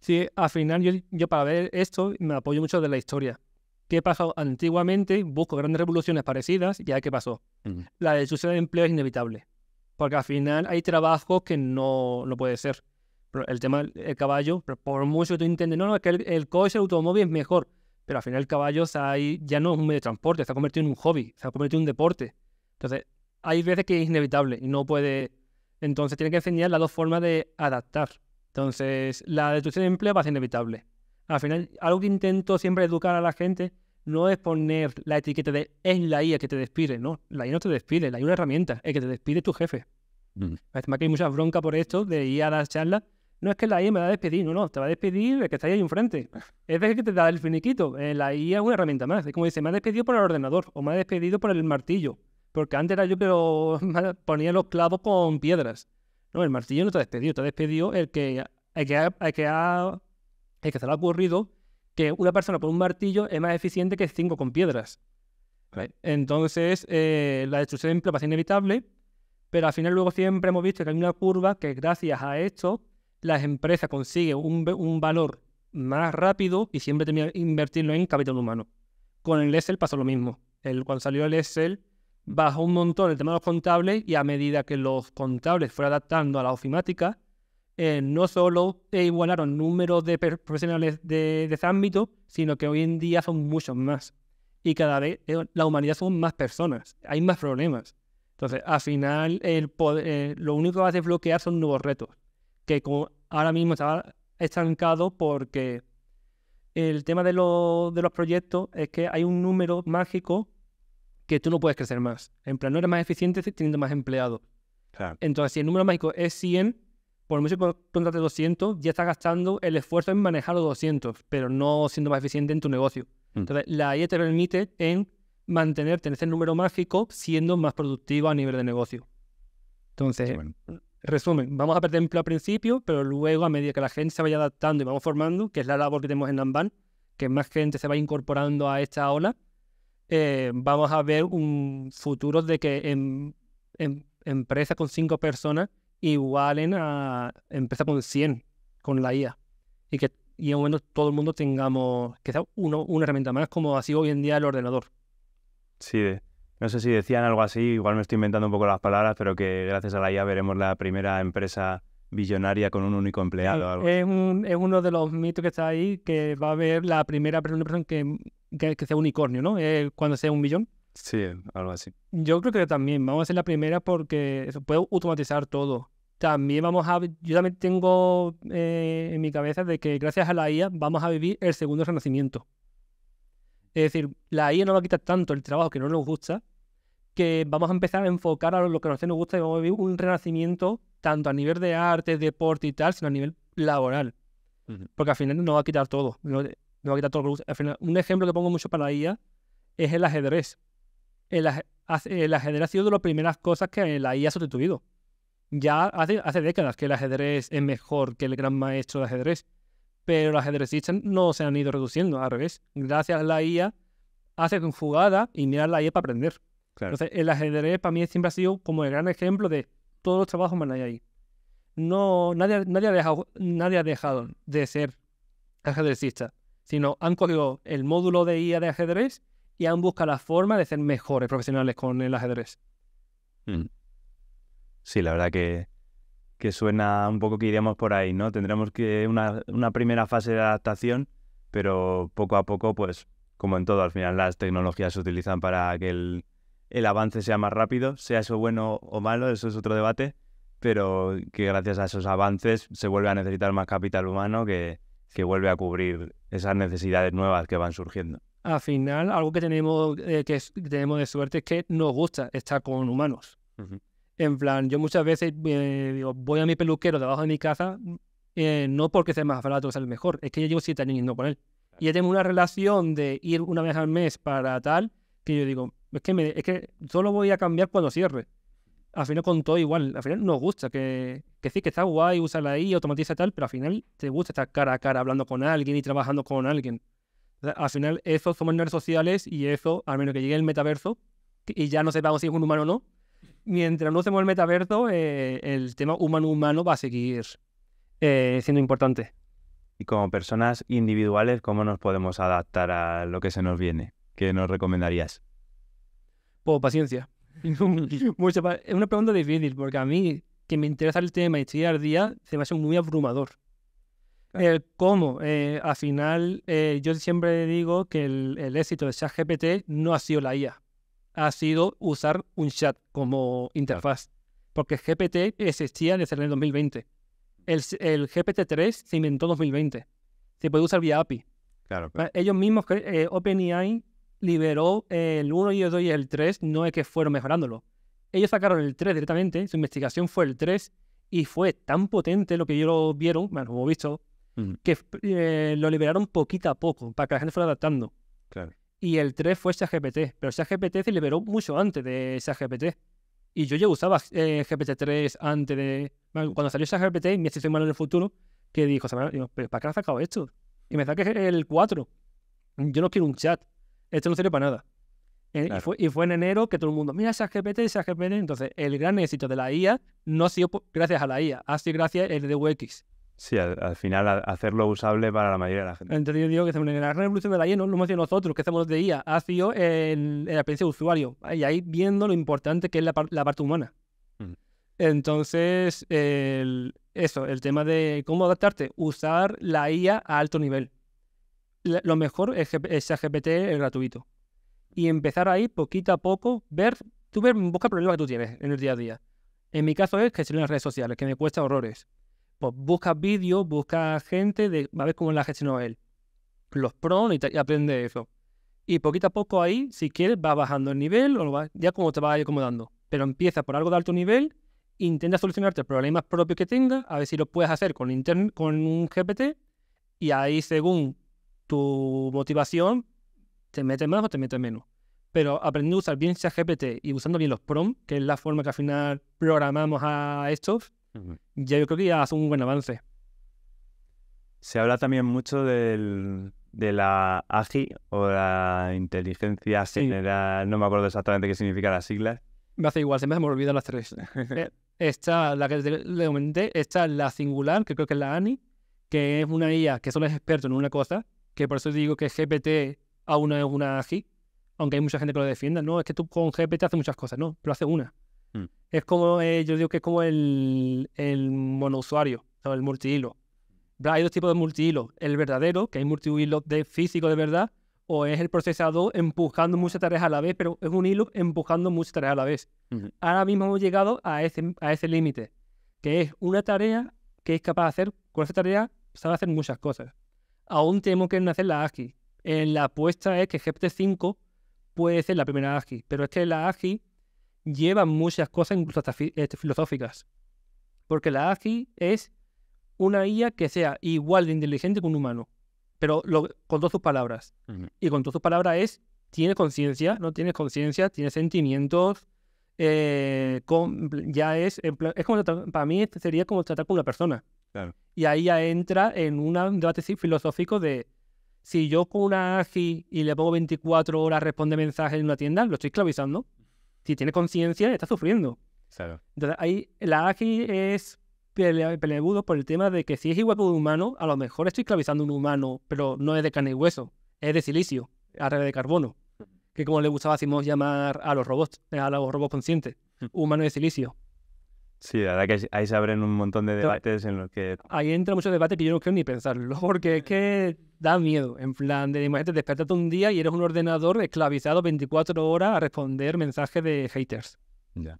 Sí, al final yo, para ver esto me apoyo mucho de la
historia. ¿Qué pasó antiguamente? Busco grandes revoluciones parecidas y ya qué pasó. Mm. La destrucción de empleo es inevitable. Porque al final hay trabajos que no, no puede ser. Pero el tema del caballo, por mucho que tú intentes, no, no, es que el, coche, el automóvil es mejor. Pero al final el caballo ya no es un medio de transporte, se ha convertido en un hobby, se ha convertido en un deporte. Entonces, hay veces que es inevitable y no puede. Entonces, tiene que enseñar las dos formas de adaptar. Entonces, la destrucción de empleo va a ser inevitable. Al final, algo que intento siempre educar a la gente no es poner la etiqueta de es la IA que te despide, no, la IA no te despide, la IA es una herramienta, es que te despide tu jefe. Mm. a veces que hay mucha bronca por esto de ir a las charlas, no es que la IA me va a despedir, no, no, te va a despedir el que está ahí enfrente, es el que te da el finiquito, eh, la IA es una herramienta más, es como dice, me ha despedido por el ordenador o me ha despedido por el martillo, porque antes era yo que ponía los clavos con piedras. No, el martillo no te ha despedido, te ha despedido el que, el que, el que, ha, el que se le ha ocurrido que una persona con un martillo es más eficiente que cinco con piedras. Entonces, eh, la destrucción de inevitable, pero al final luego siempre hemos visto que hay una curva que gracias a esto las empresas consiguen un, valor más rápido y siempre que invertirlo en capital humano. Con el Excel pasó lo mismo. El, cuando salió el Excel, bajó un montón el tema de los contables y a medida que los contables fueron adaptando a la ofimática, eh, no solo igualaron números de profesionales de, ese ámbito, sino que hoy en día son muchos más. Y cada vez eh, la humanidad son más personas, hay más problemas. Entonces, al final, eh, lo único que va a desbloquear son nuevos retos, que ahora mismo está estancado porque el tema de, los proyectos es que hay un número mágico que tú no puedes crecer más. En plan, no eres más eficiente teniendo más empleados. Entonces, si el número mágico es 100, por mucho que contrates 200, ya estás gastando el esfuerzo en manejar los 200, pero no siendo más eficiente en tu negocio. Mm. Entonces, la IE te permite en mantenerte en ese número mágico siendo más productivo a nivel de negocio. Entonces, resumen, vamos a perder empleo al principio, pero luego a medida que la gente se vaya adaptando y vamos formando, que es la labor que tenemos en Namban, que más gente se va incorporando a esta ola, eh, vamos a ver un futuro de que en, en, empresas con cinco personas igualen a ah, empezar con 100 con la IA y que y en un momento todo el mundo tengamos que uno, una herramienta más como así hoy en día el ordenador.
Sí, no sé si decían algo así, igual me estoy inventando un poco las palabras, pero que gracias a la IA veremos la primera empresa billonaria con un único empleado. Es,
un, es uno de los mitos que está ahí, que va a haber la primera persona que, que, sea unicornio, ¿no? cuando sea un millón
Sí, algo así.
Yo creo que también vamos a hacer la primera porque eso puede automatizar todo. También vamos a. Yo también tengo eh, en mi cabeza de que gracias a la IA vamos a vivir el segundo renacimiento. Es decir, la IA no va a quitar tanto el trabajo que no nos gusta, que vamos a empezar a enfocar a lo que a nosotros nos gusta y vamos a vivir un renacimiento tanto a nivel de arte, deporte y tal, sino a nivel laboral. Porque al final no va a quitar todo. No va a quitar todo. Al final, un ejemplo que pongo mucho para la IA es el ajedrez el, ajedrez ha sido de las primeras cosas que la IA ha sustituido. Ya hace, décadas que el ajedrez es mejor que el gran maestro de ajedrez, pero los ajedrecistas no se han ido reduciendo, al revés. Gracias a la IA hace jugada y mirar la IA para aprender. Entonces, el ajedrez para mí siempre ha sido como el gran ejemplo de todos los trabajos humanos ahí. No, nadie, nadie, ha dejado, nadie ha dejado de ser ajedrecista, sino han cogido el módulo de IA de ajedrez y aún busca la forma de ser mejores profesionales con el ajedrez.
Mm. Sí, la verdad que, suena un poco que iríamos por ahí, ¿no? Tendremos que una, primera fase de adaptación, pero poco a poco, pues, como en todo, al final las tecnologías se utilizan para que el, avance sea más rápido, sea eso bueno o malo, eso es otro debate, pero que gracias a esos avances se vuelve a necesitar más capital humano que, que vuelve a cubrir esas necesidades nuevas que van surgiendo
al final algo que tenemos, eh, que, tenemos de suerte es que nos gusta estar con humanos. En plan, yo muchas veces eh, digo, voy a mi peluquero debajo de mi casa, eh, no porque sea más barato o sea el mejor, es que yo llevo siete años yendo con él. Y ya tengo una relación de ir una vez al mes para tal, que yo digo, es que, me, es que solo voy a cambiar cuando cierre. Al final con todo igual, al final nos gusta, que, que sí, que está guay, usarla ahí, automatiza tal, pero al final te gusta estar cara a cara hablando con alguien y trabajando con alguien. Al final, eso somos redes sociales y eso, al menos que llegue el metaverso, y ya no sepamos si es un humano o no, mientras no hacemos el metaverso, eh, el tema humano-humano va a seguir
eh, siendo importante. Y como personas individuales, ¿cómo nos podemos adaptar a lo que se nos viene? ¿Qué nos recomendarías?
Pues paciencia. es una pregunta difícil, porque a mí, que me interesa el tema y estoy al día, se me hace muy abrumador. Eh, ¿Cómo? Eh, al final, eh, yo siempre digo que el, éxito de ChatGPT no ha sido la IA, ha sido usar un chat como interfaz, porque GPT existía desde el 2020. El, GPT-3 se inventó en 2020. Se puede usar vía API. Ah, claro, Ellos mismos, OpenAI liberó el 1 y el 2 y el 3, no es que fueron mejorándolo. Ellos sacaron el 3 directamente, su investigación fue el 3 y fue tan potente lo que ellos vieron, bueno, como visto, que eh, lo liberaron poquito a poco para que la gente fuera adaptando. Claro. Y el 3 fue ChatGPT, pero ChatGPT se liberó mucho antes de ChatGPT. Y yo ya usaba eh, GPT-3 antes de... Cuando salió ChatGPT, mi asistente malo en el futuro, que dijo, ¿para qué has sacado esto? Y me saqué el 4. Yo no quiero un chat. Esto no sirve para nada. Eh, y, fue, en enero que todo el mundo, mira ChatGPT, GPT. Entonces, el gran éxito de la IA no ha sido gracias a la IA, ha sido gracias al UX.
Sí, al, final hacerlo usable para la mayoría de la gente.
Entonces yo digo que en la revolución de la IA no lo hemos hecho nosotros, que hacemos de IA, ha sido en, la experiencia de usuario, y ahí viendo lo importante que es la, parte humana. Mm. Entonces, eso, el tema de cómo adaptarte, usar la IA a alto nivel. lo mejor es, ChatGPT, GPT el gratuito. Y empezar ahí, poquito a poco, ver, tú ver, busca problemas que tú tienes en el día a día. En mi caso es que en las redes sociales, que me cuesta horrores pues busca vídeos, busca gente, de, a ver cómo la gestionó él. Los prom y, aprende eso. Y poquito a poco ahí, si quieres, va bajando el nivel o ya como te va acomodando. Pero empieza por algo de alto nivel, intenta solucionarte problemas propios que tengas, a ver si lo puedes hacer con, con un GPT y ahí según tu motivación, te metes más o te metes menos. Pero aprende a usar bien ese GPT y usando bien los prom, que es la forma que al final programamos a estos, ya yo creo que ya hace un buen avance.
Se habla también mucho del, de la AGI o la inteligencia general, no me acuerdo exactamente qué significa las siglas. Me hace igual, se me olvidado las tres. Está la que le comenté, está la singular, que creo que
es la ANI, que es una IA que solo es experto en una cosa, que por eso digo que GPT aún no es una AGI, aunque hay mucha gente que lo defienda. No, es que tú con GPT haces muchas cosas, no, pero hace una. Mm. Es como, eh, yo digo que es como el, el monousuario, o el multihilo. Hay dos tipos de multihilo. El verdadero, que hay multihilo de físico de verdad, o es el procesador empujando muchas tareas a la vez, pero es un hilo empujando muchas tareas a la vez. Ahora mismo hemos llegado a ese, a ese límite, que es una tarea que es capaz de hacer, con esa tarea a hacer muchas cosas. Aún tenemos que hacer la ASCII la apuesta es que GPT-5 puede ser la primera ASCII pero es que la ASCII lleva muchas cosas, incluso hasta este, filosóficas. Porque la AGI es una IA que sea igual de inteligente que un humano, pero lo, con todas sus palabras. Y con todas sus palabras es, tiene conciencia, no tiene conciencia, tiene sentimientos, eh, ya es, es como para mí este sería como tratar con una persona. Y ahí ya entra en un debate filosófico de si yo con una AGI y le pongo 24 horas responde mensajes en una tienda, lo estoy esclavizando si tiene conciencia, está sufriendo. Entonces, ahí la AGI es peleagudo por el tema de que si es igual que un humano, a lo mejor estoy esclavizando un humano, pero no es de carne y hueso, es de silicio, a través de carbono, que como le gustaba a llamar a los robots, eh, a los robots conscientes, hmm. humano de silicio.
Sí, la verdad que ahí se abren un montón de debates en los que...
Ahí entra mucho debate que yo no quiero ni pensarlo, porque es que da miedo. En plan, de imagínate, un día y eres un ordenador esclavizado 24 horas a responder mensajes de haters. Ya.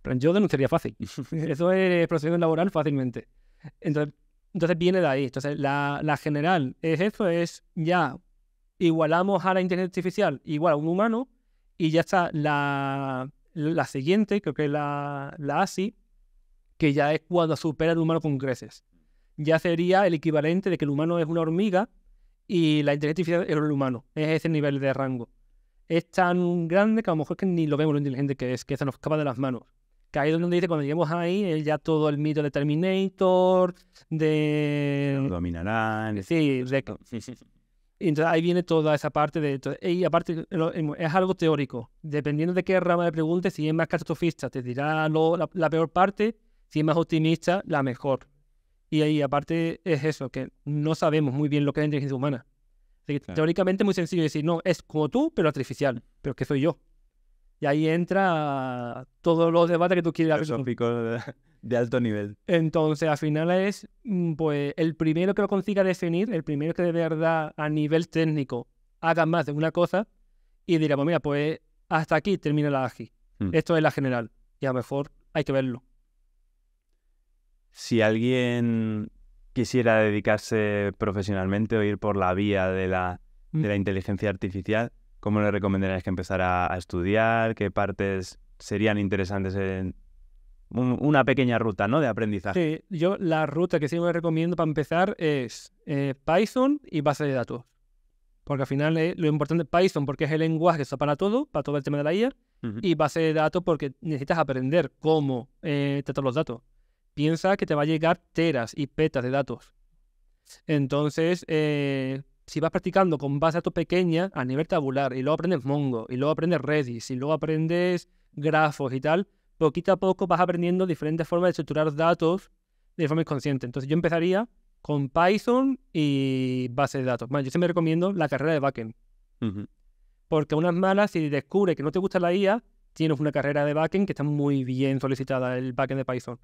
Pero yo denunciaría fácil. Eso es procedimiento laboral fácilmente. Entonces, entonces viene de ahí. Entonces, la, la general es eso, es ya igualamos a la inteligencia artificial igual a un humano y ya está la la siguiente, creo que es la, la ASI, que ya es cuando supera el humano con creces. Ya sería el equivalente de que el humano es una hormiga y la inteligencia es el humano. Es ese nivel de rango. Es tan grande que a lo mejor que ni lo vemos lo inteligente que es, que se nos escapa de las manos. Que ahí es donde dice, cuando lleguemos ahí, ya todo el mito de Terminator, de... Dominarán. Sí, de... sí, sí, sí. Y entonces ahí viene toda esa parte de... Y aparte es algo teórico. Dependiendo de qué rama le preguntes, si es más catastrofista, te dirá la, peor parte, si es más optimista, la mejor. Y ahí aparte es eso, que no sabemos muy bien lo que es inteligencia humana. Teóricamente es muy sencillo decir, no, es como tú, pero artificial, pero que soy yo. Y ahí entra
todos los debates que tú quieras. de alto nivel.
Entonces, al final es, mm, pues, el primero que lo consiga definir, el primero que de verdad a nivel técnico haga más de una cosa y dirá, pues mira, pues hasta aquí termina la AGI. Hmm. Esto es la general. Y a lo mejor hay que verlo.
Si alguien quisiera dedicarse profesionalmente o ir por la vía de la hmm. inteligencia artificial, ¿Cómo le recomendarías que empezara a estudiar? ¿Qué partes serían interesantes en una pequeña ruta ¿no? de aprendizaje?
Sí, yo la ruta que sí me recomiendo para empezar es eh, Python y base de datos. Porque al final eh, lo importante es Python porque es el lenguaje que está para todo, para todo el tema de la IA, y base de datos porque necesitas aprender cómo eh, tratar los datos. Piensa que te va a llegar teras y petas de datos. Entonces, si vas practicando con base de datos pequeña a nivel tabular y luego aprendes Mongo y luego aprendes Redis y luego aprendes grafos y tal, poquito a poco vas aprendiendo diferentes formas de estructurar datos de forma inconsciente. Entonces yo empezaría con Python y base de datos. Bueno, yo siempre recomiendo la carrera de backend. Porque Porque unas malas, si descubres que no te gusta la IA, tienes una carrera de backend que está muy bien solicitada, el backend de Python.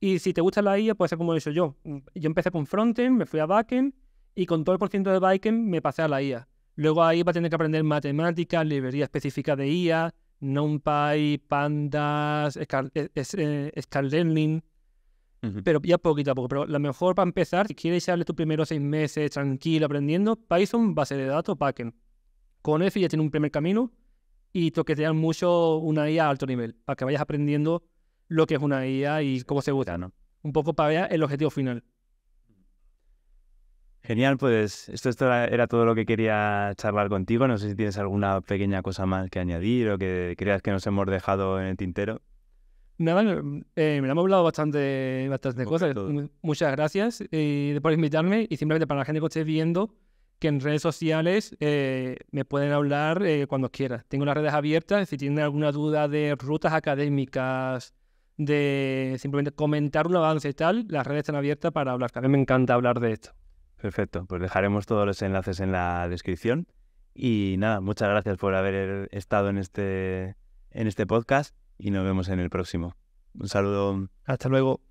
Y si te gusta la IA, puede ser como he dicho yo. Mm, yo empecé con frontend, me fui a backend y con todo el porcentaje de biken me pasé a la IA. Luego ahí va a tener que aprender matemáticas, librería específica de IA, NumPy, Pandas, eh, eh, Scarlearning, pero ya poquito a poco. Pero lo mejor para empezar, si quieres echarle tus primeros seis meses tranquilo aprendiendo, Python, base de datos, backend. Con F ya tiene un primer camino y toquetear mucho una IA a alto nivel, para que vayas aprendiendo lo que es una IA y cómo se usa. Un poco para ver el objetivo final.
Genial, pues esto, esto era todo lo que quería charlar contigo. No sé si tienes alguna pequeña cosa más que añadir o que creas que nos hemos dejado en el tintero.
Nada, mm, eh, me lo hemos hablado bastante, bastante cosas. Muchas gracias eh, por invitarme y simplemente para la gente que esté viendo que en redes sociales eh, me pueden hablar cuando quiera. Tengo las redes abiertas, si tienen alguna duda de rutas académicas, de simplemente comentar un avance y tal, las redes están abiertas para hablar.
a mí me encanta hablar de esto. Perfecto, pues dejaremos todos los enlaces en la descripción. Y nada, muchas gracias por haber estado en este, en este podcast y nos vemos en el próximo. Un saludo. Hasta luego.